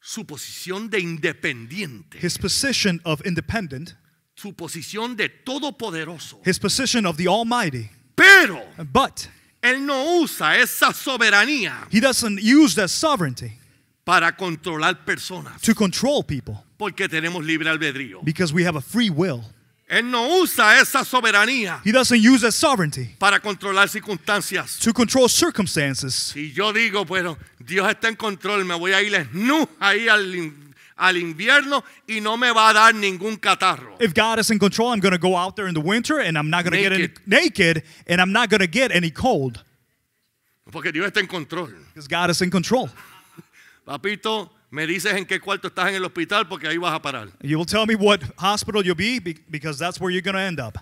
Speaker 1: Su posición de independiente.
Speaker 2: His position of independent.
Speaker 1: su posición de todopoderoso.
Speaker 2: His position of the Almighty.
Speaker 1: Pero, but, él no usa esa soberanía.
Speaker 2: He doesn't use that sovereignty.
Speaker 1: Para controlar personas.
Speaker 2: To control people.
Speaker 1: Porque tenemos libre albedrío.
Speaker 2: Because we have a free will.
Speaker 1: Él no usa esa soberanía.
Speaker 2: He doesn't use that sovereignty.
Speaker 1: Para controlar circunstancias.
Speaker 2: To control circumstances. Y
Speaker 1: yo digo, bueno, Dios está en control, me voy a ir nu ahí al al invierno y no me va a dar ningún
Speaker 2: catarro. If God is in control, I'm going to go out there in the winter and I'm not going to get any naked and I'm not going to get any cold.
Speaker 1: Porque Dios está en control.
Speaker 2: Because God is in control.
Speaker 1: Papito, me dices en qué cuarto estás en el hospital porque ahí vas a parar.
Speaker 2: You will tell me what hospital you'll be because that's where you're going to end up.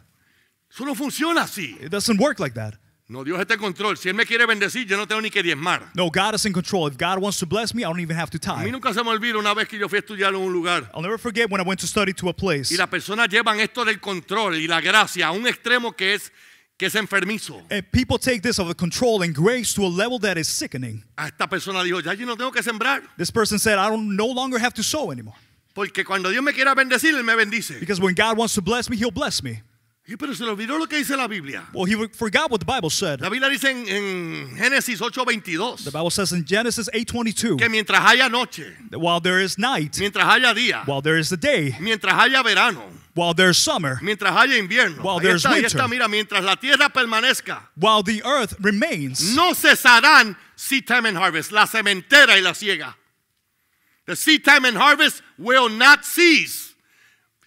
Speaker 2: Eso no funciona así. It doesn't work like that.
Speaker 1: No, Dios está en control. Si él me quiere bendecir, yo no tengo ni que diezmar.
Speaker 2: No, God is in control. If God wants to bless me, I don't even have to tithe. A mí nunca se me olvida una
Speaker 1: vez que yo fui a estudiar en un lugar. I'll never forget when I went to study to a place. Y las personas llevan esto del control y la gracia a un extremo que es que es enfermizo.
Speaker 2: And people take this of a control and grace to a level that is sickening.
Speaker 1: A esta persona dijo, ya yo no tengo que
Speaker 2: sembrar. This person said, I don't no longer have to sow anymore.
Speaker 1: Porque cuando Dios me quiera bendecir, él me bendice.
Speaker 2: Because when God wants to bless me, he'll bless me. Y pero se le olvidó lo que dice la Biblia. Well, he forgot what the Bible said. La Biblia dice en, en Génesis 8:22. The Bible says in Genesis 8:22. Que mientras haya noche. While there is night. Mientras haya día. While there is the day. Mientras haya
Speaker 1: verano. While there's summer. Mientras haya invierno. While there's está, winter. Está, mira, mientras la tierra permanezca. While the earth remains. No cesarán seed time and harvest, la sementera y la siega. The seed time and harvest will not cease.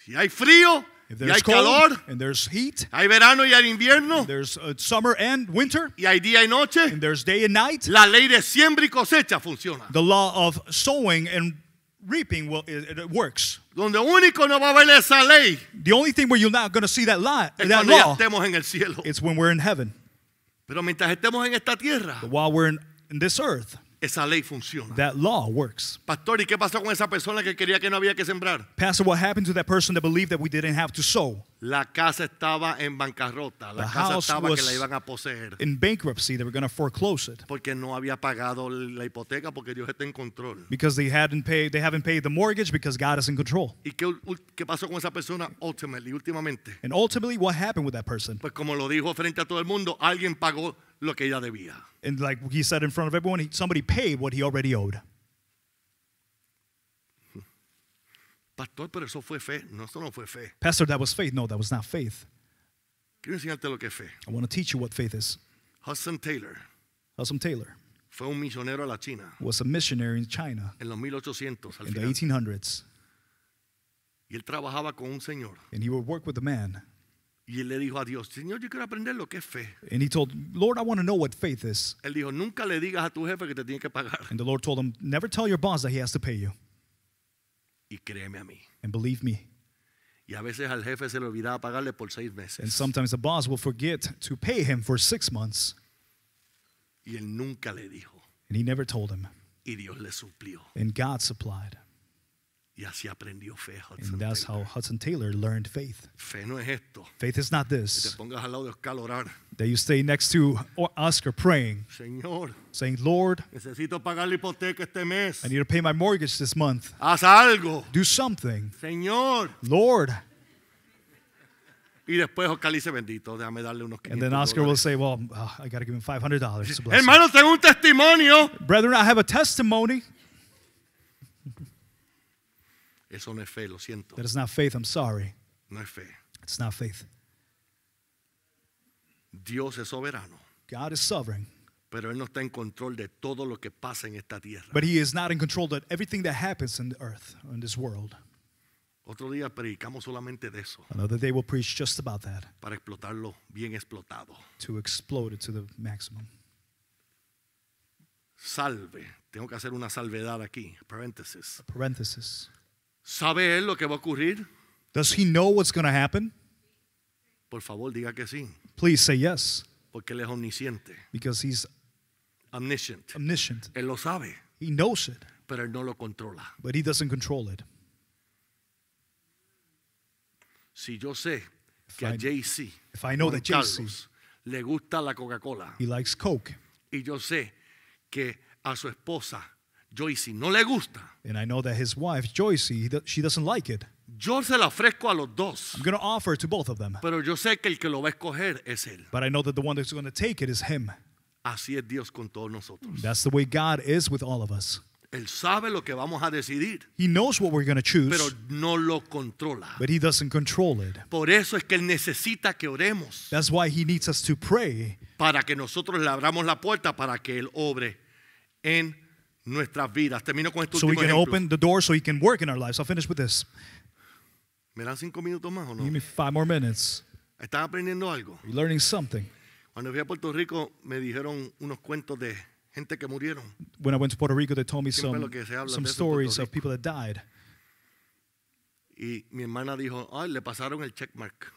Speaker 1: Si hay frío, if y hay cold, calor, and there's heat, hay verano y hay invierno, there's uh, summer and winter, y hay día y noche, and there's day and night. La ley de siembra y cosecha funciona.
Speaker 2: The law of sowing and reaping will it, it works. Donde único no va a esa ley. The only thing where you're not going to see that, lie, that law. is when we're in heaven. Pero mientras estemos en esta tierra. But while we're in, in this earth. Esa ley funciona. That law works.
Speaker 1: Pastor, ¿y qué pasó con esa persona que quería que no había que sembrar?
Speaker 2: Pastor, what happened to that person that believed that we didn't have to sow?
Speaker 1: La casa estaba en bancarrota. La the casa estaba que la iban a poseer.
Speaker 2: In bankruptcy, they were going to foreclose it.
Speaker 1: Porque no había pagado la hipoteca porque Dios está en control.
Speaker 2: Because they hadn't paid, they haven't paid the mortgage because God is in control.
Speaker 1: ¿Y qué, qué pasó con esa persona ultimately, últimamente?
Speaker 2: And ultimately, what happened with that person?
Speaker 1: Pues como lo dijo frente a todo el mundo, alguien pagó lo que ella debía.
Speaker 2: And like he said in front of everyone, somebody paid what he already owed.
Speaker 1: Pastor, pero eso fue fe. No, eso no fue fe.
Speaker 2: Pastor, that was faith. No, that was not faith.
Speaker 1: Quiero enseñarte lo que es fe.
Speaker 2: I want to teach you what faith is.
Speaker 1: Hudson Taylor. Hudson Taylor. Fue un misionero a la China.
Speaker 2: Was a missionary in China.
Speaker 1: En los 1800s. Al in final. the 1800s. Y él trabajaba con
Speaker 2: un señor. And he would work with a man.
Speaker 1: Y él le dijo a Dios, Señor, yo quiero aprender lo que es fe.
Speaker 2: And he told, Lord, I want to know what faith is.
Speaker 1: Él dijo, nunca le digas a tu jefe que te tiene que pagar.
Speaker 2: And the Lord told him, never tell your boss that he has to pay you.
Speaker 1: Y créeme a mí.
Speaker 2: And believe me.
Speaker 1: Y a veces al jefe se le olvidaba pagarle por seis meses. And
Speaker 2: sometimes the boss will forget to pay him for six months.
Speaker 1: Y él nunca le dijo.
Speaker 2: And he never told him.
Speaker 1: Y Dios le suplió.
Speaker 2: And God supplied.
Speaker 1: Y así aprendió fe Hudson And
Speaker 2: that's Taylor. how Hudson Taylor learned faith.
Speaker 1: Fe no es esto.
Speaker 2: Faith is not this. te
Speaker 1: pongas al lado de Oscar orar.
Speaker 2: That you stay next to Oscar praying. Señor. Saying, Lord.
Speaker 1: Necesito pagar la hipoteca este mes.
Speaker 2: I need to pay my mortgage this month.
Speaker 1: Haz algo.
Speaker 2: Do something.
Speaker 1: Señor. Lord. Y después Oscar dice, bendito, déjame darle unos 500 And then Oscar
Speaker 2: will say, well, uh, I got to give him $500 to bless Hermanos, tengo un testimonio. Brethren, I have a testimony.
Speaker 1: Eso no es fe, lo siento.
Speaker 2: That is not faith, I'm sorry. No es fe. It's not faith.
Speaker 1: Dios es soberano.
Speaker 2: God is sovereign.
Speaker 1: Pero él no está en control de todo lo que pasa en esta tierra. But he
Speaker 2: is not in control of everything that happens in the earth, in this world.
Speaker 1: Otro día predicamos solamente de eso.
Speaker 2: Another day we'll preach just about that.
Speaker 1: Para explotarlo bien explotado.
Speaker 2: To explode it to the maximum.
Speaker 1: Salve. Tengo que hacer una salvedad aquí. Paréntesis. A
Speaker 2: parenthesis.
Speaker 1: ¿Sabe él lo que va a ocurrir?
Speaker 2: Does he know what's going to happen?
Speaker 1: Por favor, diga que sí.
Speaker 2: Please say yes.
Speaker 1: Porque él es omnisciente. Because he's omniscient. Omniscient. Él lo sabe. He knows it. Pero él no lo controla.
Speaker 2: But he doesn't control it.
Speaker 1: Si yo sé que a JC,
Speaker 2: if I know that JC
Speaker 1: le gusta la Coca-Cola.
Speaker 2: He likes Coke.
Speaker 1: Y yo sé que a su esposa Joyce
Speaker 2: no le gusta. And I know that his wife, Joyce, she doesn't like it.
Speaker 1: Yo se la ofrezco a los dos.
Speaker 2: I'm going to offer to both of them.
Speaker 1: Pero yo sé que el que lo va a escoger es él.
Speaker 2: But I know that the one that's going to take it is him.
Speaker 1: Así es Dios con todos nosotros. That's
Speaker 2: the way God is with all of us.
Speaker 1: Él sabe lo que vamos a decidir.
Speaker 2: He knows what we're going to choose. Pero
Speaker 1: no lo controla.
Speaker 2: But he doesn't control it.
Speaker 1: Por eso es que él necesita que oremos.
Speaker 2: That's why he needs us to pray.
Speaker 1: Para que nosotros le abramos la puerta para que él obre en nuestras vidas. Termino con esto So we can ejemplo. open
Speaker 2: the door so He can work in our lives. I'll finish with this.
Speaker 1: ¿Me dan cinco minutos más o no? Give
Speaker 2: me five more minutes.
Speaker 1: Estaba aprendiendo algo.
Speaker 2: You're learning something.
Speaker 1: Cuando fui a Puerto Rico me dijeron unos cuentos de gente que murieron.
Speaker 2: When I went to Puerto Rico, they told me some, some stories of people that died.
Speaker 1: Y mi hermana dijo, ay, le pasaron el checkmark.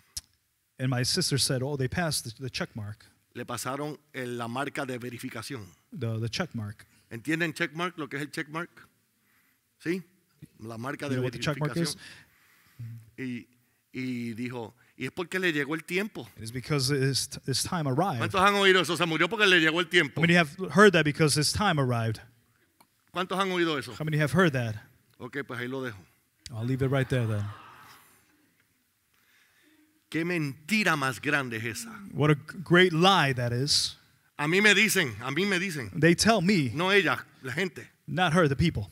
Speaker 2: And my sister said, Oh, they passed the, the check mark,
Speaker 1: Le pasaron el- la marca de verificación.
Speaker 2: the, the check mark.
Speaker 1: ¿Entienden checkmark lo que es el checkmark? ¿Sí? La marca de identificación. Y, y dijo, y es porque le llegó el tiempo.
Speaker 2: It is because his, his time arrived. ¿Cuántos han
Speaker 1: oído eso? Se murió porque le llegó el tiempo. How many have
Speaker 2: heard that because his time arrived?
Speaker 1: ¿Cuántos han oído eso? How many have heard that? Ok, pues ahí lo dejo.
Speaker 2: I'll leave it right there then.
Speaker 1: Qué mentira más grande es esa.
Speaker 2: What a great lie that is.
Speaker 1: A mí me dicen, a mí me dicen.
Speaker 2: They tell me.
Speaker 1: No ella, la gente.
Speaker 2: Not her, the people.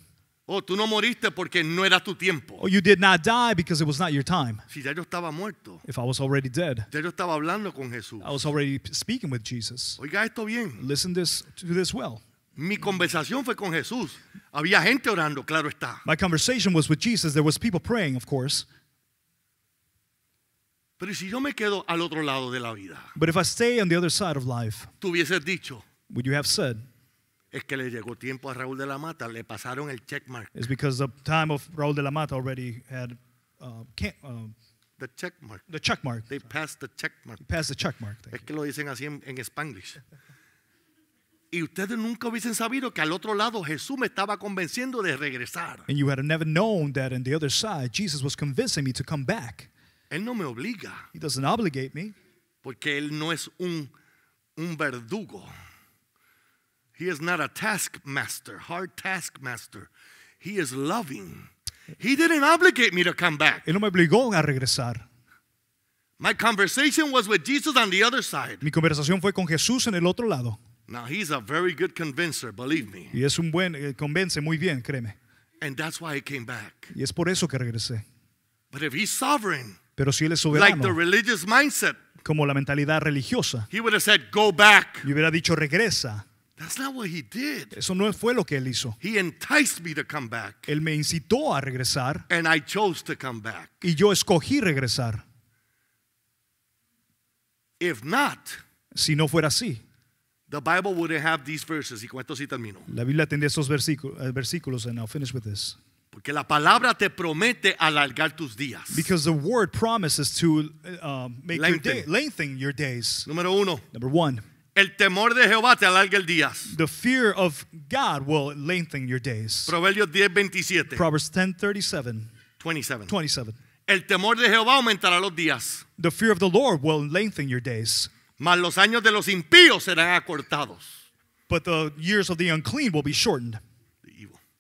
Speaker 1: Oh, tú no moriste porque no era tu tiempo.
Speaker 2: Oh, you did not die because it was not your time.
Speaker 1: Si ya yo estaba muerto.
Speaker 2: If I was already
Speaker 1: dead. Ya yo estaba hablando con Jesús. I
Speaker 2: was already speaking with
Speaker 1: Jesus. Oiga esto bien. Listen this to this well. Mi conversación fue con Jesús. Había gente orando, claro está.
Speaker 2: My conversation was with Jesus. There was people praying, of course.
Speaker 1: Pero si yo me quedo al otro lado de la vida.
Speaker 2: But if I stay on the other side of life.
Speaker 1: Tú hubieses dicho.
Speaker 2: Would you have said?
Speaker 1: Es que le llegó tiempo a Raúl de la Mata, le pasaron el checkmark.
Speaker 2: It's because the time of Raúl de la Mata already had uh, can't, uh, the checkmark. The checkmark. They
Speaker 1: passed the checkmark. They passed the checkmark. Es que lo dicen así en, en Spanglish. y ustedes nunca hubiesen sabido que al otro lado Jesús me estaba convenciendo de regresar.
Speaker 2: And you had never known that on the other side Jesus was convincing me to come back.
Speaker 1: Él no me obliga.
Speaker 2: He doesn't obligate me
Speaker 1: porque él no es un, un verdugo. He is not a taskmaster, hard taskmaster. He is loving. He didn't obligate me to come back. Él
Speaker 2: no me obligó a regresar.
Speaker 1: My conversation was with Jesus on the other side.
Speaker 2: Mi conversación fue con Jesús en el otro lado.
Speaker 1: Now he's a very good convincer, believe me.
Speaker 2: Y es un buen eh, convence muy bien, créeme.
Speaker 1: And that's why I came back.
Speaker 2: Y es por eso que regresé.
Speaker 1: But if he's sovereign,
Speaker 2: Pero si él es soberano, like the religious mindset, como la mentalidad religiosa, he would have said, Go back. le hubiera dicho regresa. That's not what he did. Eso no fue lo que él hizo. He enticed me to come back. Él me incitó a regresar. And I chose to come back. Y yo escogí regresar.
Speaker 1: If not,
Speaker 2: si no fuera así,
Speaker 1: the Bible wouldn't have these verses. Y con esto sí termino.
Speaker 2: La Biblia tendría estos eh, versículos, and I'll finish with this.
Speaker 1: Porque la palabra te promete alargar tus días.
Speaker 2: Because the word promises to uh, make lengthen. Your day, lengthen your days. Número uno. Number one.
Speaker 1: El temor de Jehová te alarga el día.
Speaker 2: The fear of God will lengthen your days.
Speaker 1: Proverbios 10:27. Proverbs
Speaker 2: 10:37. 27. 27.
Speaker 1: El temor de Jehová aumentará los días.
Speaker 2: The fear of the Lord will lengthen your days.
Speaker 1: Mas los años de los impíos serán acortados.
Speaker 2: But the years of the unclean will be shortened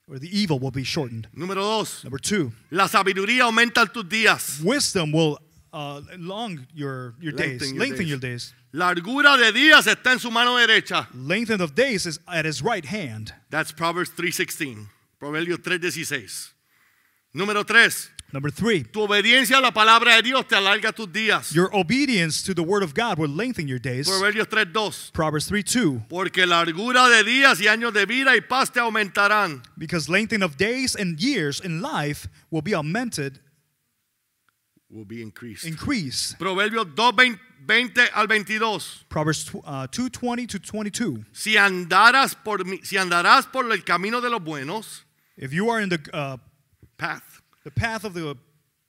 Speaker 2: or the evil will be shortened. Número dos. Number two. La sabiduría aumenta tus días. Wisdom will uh, long your, your lengthen days, your lengthen days. your days. Largura de días está en su mano derecha. Lengthen of days is at his right hand. That's Proverbs 3:16.
Speaker 1: Proverbio 3:16. Número 3. Number three. Tu obediencia a la palabra de Dios te alarga tus días.
Speaker 2: Your obedience to the word of God will lengthen your days.
Speaker 1: Proverbios
Speaker 2: Proverbs 3:2.
Speaker 1: Porque largura de días y años de vida y paz te aumentarán.
Speaker 2: Because lengthening of days and years in life will be augmented. Will
Speaker 1: be increased. Increase. Proverbios uh, 20 al 22.
Speaker 2: Proverbs 2:20 uh, to 22.
Speaker 1: Si andaras por si andarás por el camino de los buenos, if you are in the uh, path the path of the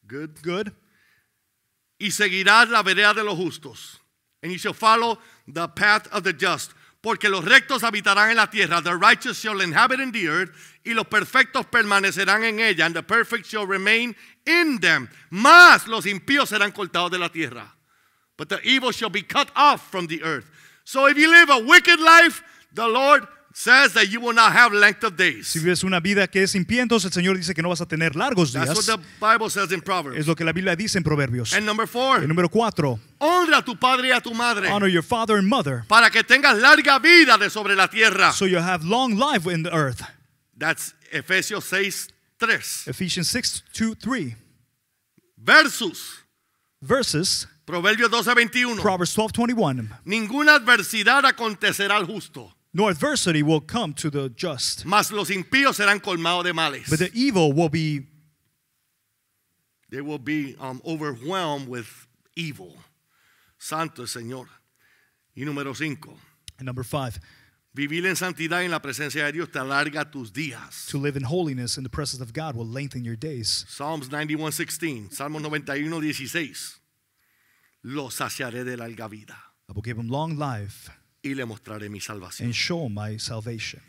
Speaker 1: good. good. Y seguirás la vereda de los justos. And you shall follow the path of the just. Porque los rectos habitarán en la tierra. The righteous shall inhabit in the earth. Y los perfectos permanecerán en ella. And the perfect shall remain in them. Mas los impíos serán cortados de la tierra. But the evil shall be cut off from the earth. So if you live a wicked life, the Lord says that you will not have length of days.
Speaker 2: Si vives una vida que es impía, entonces el Señor dice que no vas a tener largos días. That's what the
Speaker 1: Bible says in Proverbs.
Speaker 2: Es lo que la Biblia dice en Proverbios. And number four, el número cuatro. Honra a tu padre y a tu madre. Honor your father and mother. Para que tengas larga vida de sobre la tierra. So you have long life in the earth. That's
Speaker 1: Efesios 6, 3.
Speaker 2: Ephesians 6, 2, 3.
Speaker 1: Versus.
Speaker 2: Versus.
Speaker 1: Proverbios 12, 21. Proverbs
Speaker 2: 12, 21.
Speaker 1: Ninguna adversidad acontecerá al justo.
Speaker 2: No adversity will come to the just.
Speaker 1: Mas los impíos serán colmados de males.
Speaker 2: But the evil will be.
Speaker 1: They will be um, overwhelmed with evil. Santo Señor. Y número cinco.
Speaker 2: And number five.
Speaker 1: Vivir en santidad en la presencia de Dios te alarga tus días.
Speaker 2: To live in holiness in the presence of God will lengthen your days.
Speaker 1: Psalms 91:16, Salmo 91:16. Lo saciaré de larga vida.
Speaker 2: I will give him long life.
Speaker 1: y le mostraré mi salvación.
Speaker 2: and show my salvation.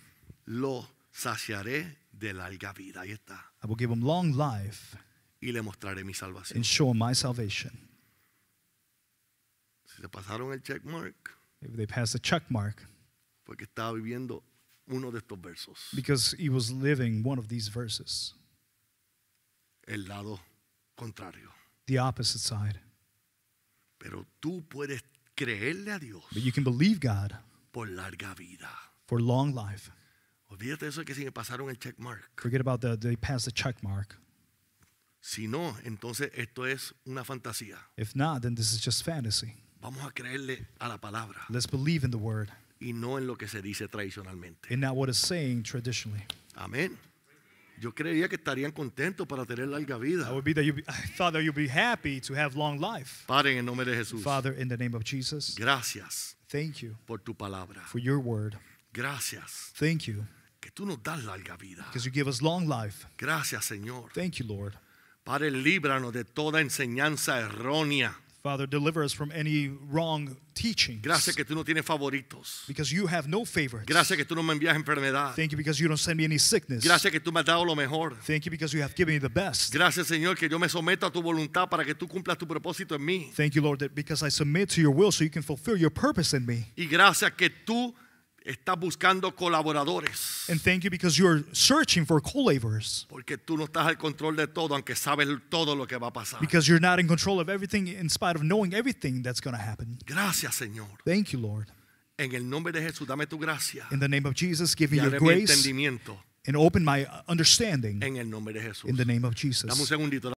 Speaker 1: Lo saciaré de larga vida. Ahí está.
Speaker 2: I will give him long life
Speaker 1: Y le mostraré mi salvación. and
Speaker 2: show my salvation.
Speaker 1: Si se pasaron el check mark.
Speaker 2: If they pass the check mark,
Speaker 1: porque estaba viviendo uno de estos versos.
Speaker 2: because he was living one of these verses,
Speaker 1: El lado contrario.
Speaker 2: the opposite side. Pero
Speaker 1: tú puedes creerle a Dios
Speaker 2: but you can believe God
Speaker 1: por larga vida.
Speaker 2: for long life.
Speaker 1: Olvídate eso que si me pasaron el check mark.
Speaker 2: Forget about the they passed the check mark.
Speaker 1: Si no, entonces esto es una fantasía.
Speaker 2: If not, then this is just fantasy.
Speaker 1: Vamos a creerle a la palabra
Speaker 2: Let's believe in the word
Speaker 1: y no en lo que se dice tradicionalmente.
Speaker 2: and not what is saying traditionally.
Speaker 1: Amén. Yo creía que estarían contentos para tener larga vida. I would be that you be, happy to have long life.
Speaker 2: Padre, en nombre de Jesús. Father, in the name of Jesus. Gracias. Thank you. Por
Speaker 1: tu palabra.
Speaker 2: For your word.
Speaker 1: Gracias. Thank you. Que tú nos das larga vida.
Speaker 2: Because you give us long life.
Speaker 1: Gracias, Señor. Thank you, Lord. Padre, líbranos de toda enseñanza errónea.
Speaker 2: Father, deliver us from any wrong teaching. Gracias
Speaker 1: que tú no tienes favoritos.
Speaker 2: Because you have no favorites.
Speaker 1: Gracias que tú no me envías enfermedad.
Speaker 2: Thank you because you don't send me any sickness. Gracias
Speaker 1: que tú me has dado lo mejor.
Speaker 2: Thank you because you have given me the best.
Speaker 1: Gracias, Señor, que yo me someto a tu voluntad para que tú cumplas tu propósito en mí.
Speaker 2: Thank you, Lord, that because I submit to your will so you can fulfill your purpose in me.
Speaker 1: Y gracias que tú Estás buscando colaboradores.
Speaker 2: And thank you because you're searching for co-laborers. Porque
Speaker 1: tú no estás al control de todo, aunque sabes todo lo que va a pasar. Because
Speaker 2: you're not in control of everything in spite of knowing everything that's going to happen.
Speaker 1: Gracias, Señor.
Speaker 2: Thank you, Lord.
Speaker 1: En el nombre de Jesús, dame tu gracia.
Speaker 2: In the name of Jesus, give me your grace. entendimiento. And open my understanding. En el nombre de Jesús. In the name of Jesus. Dame un
Speaker 1: segundito.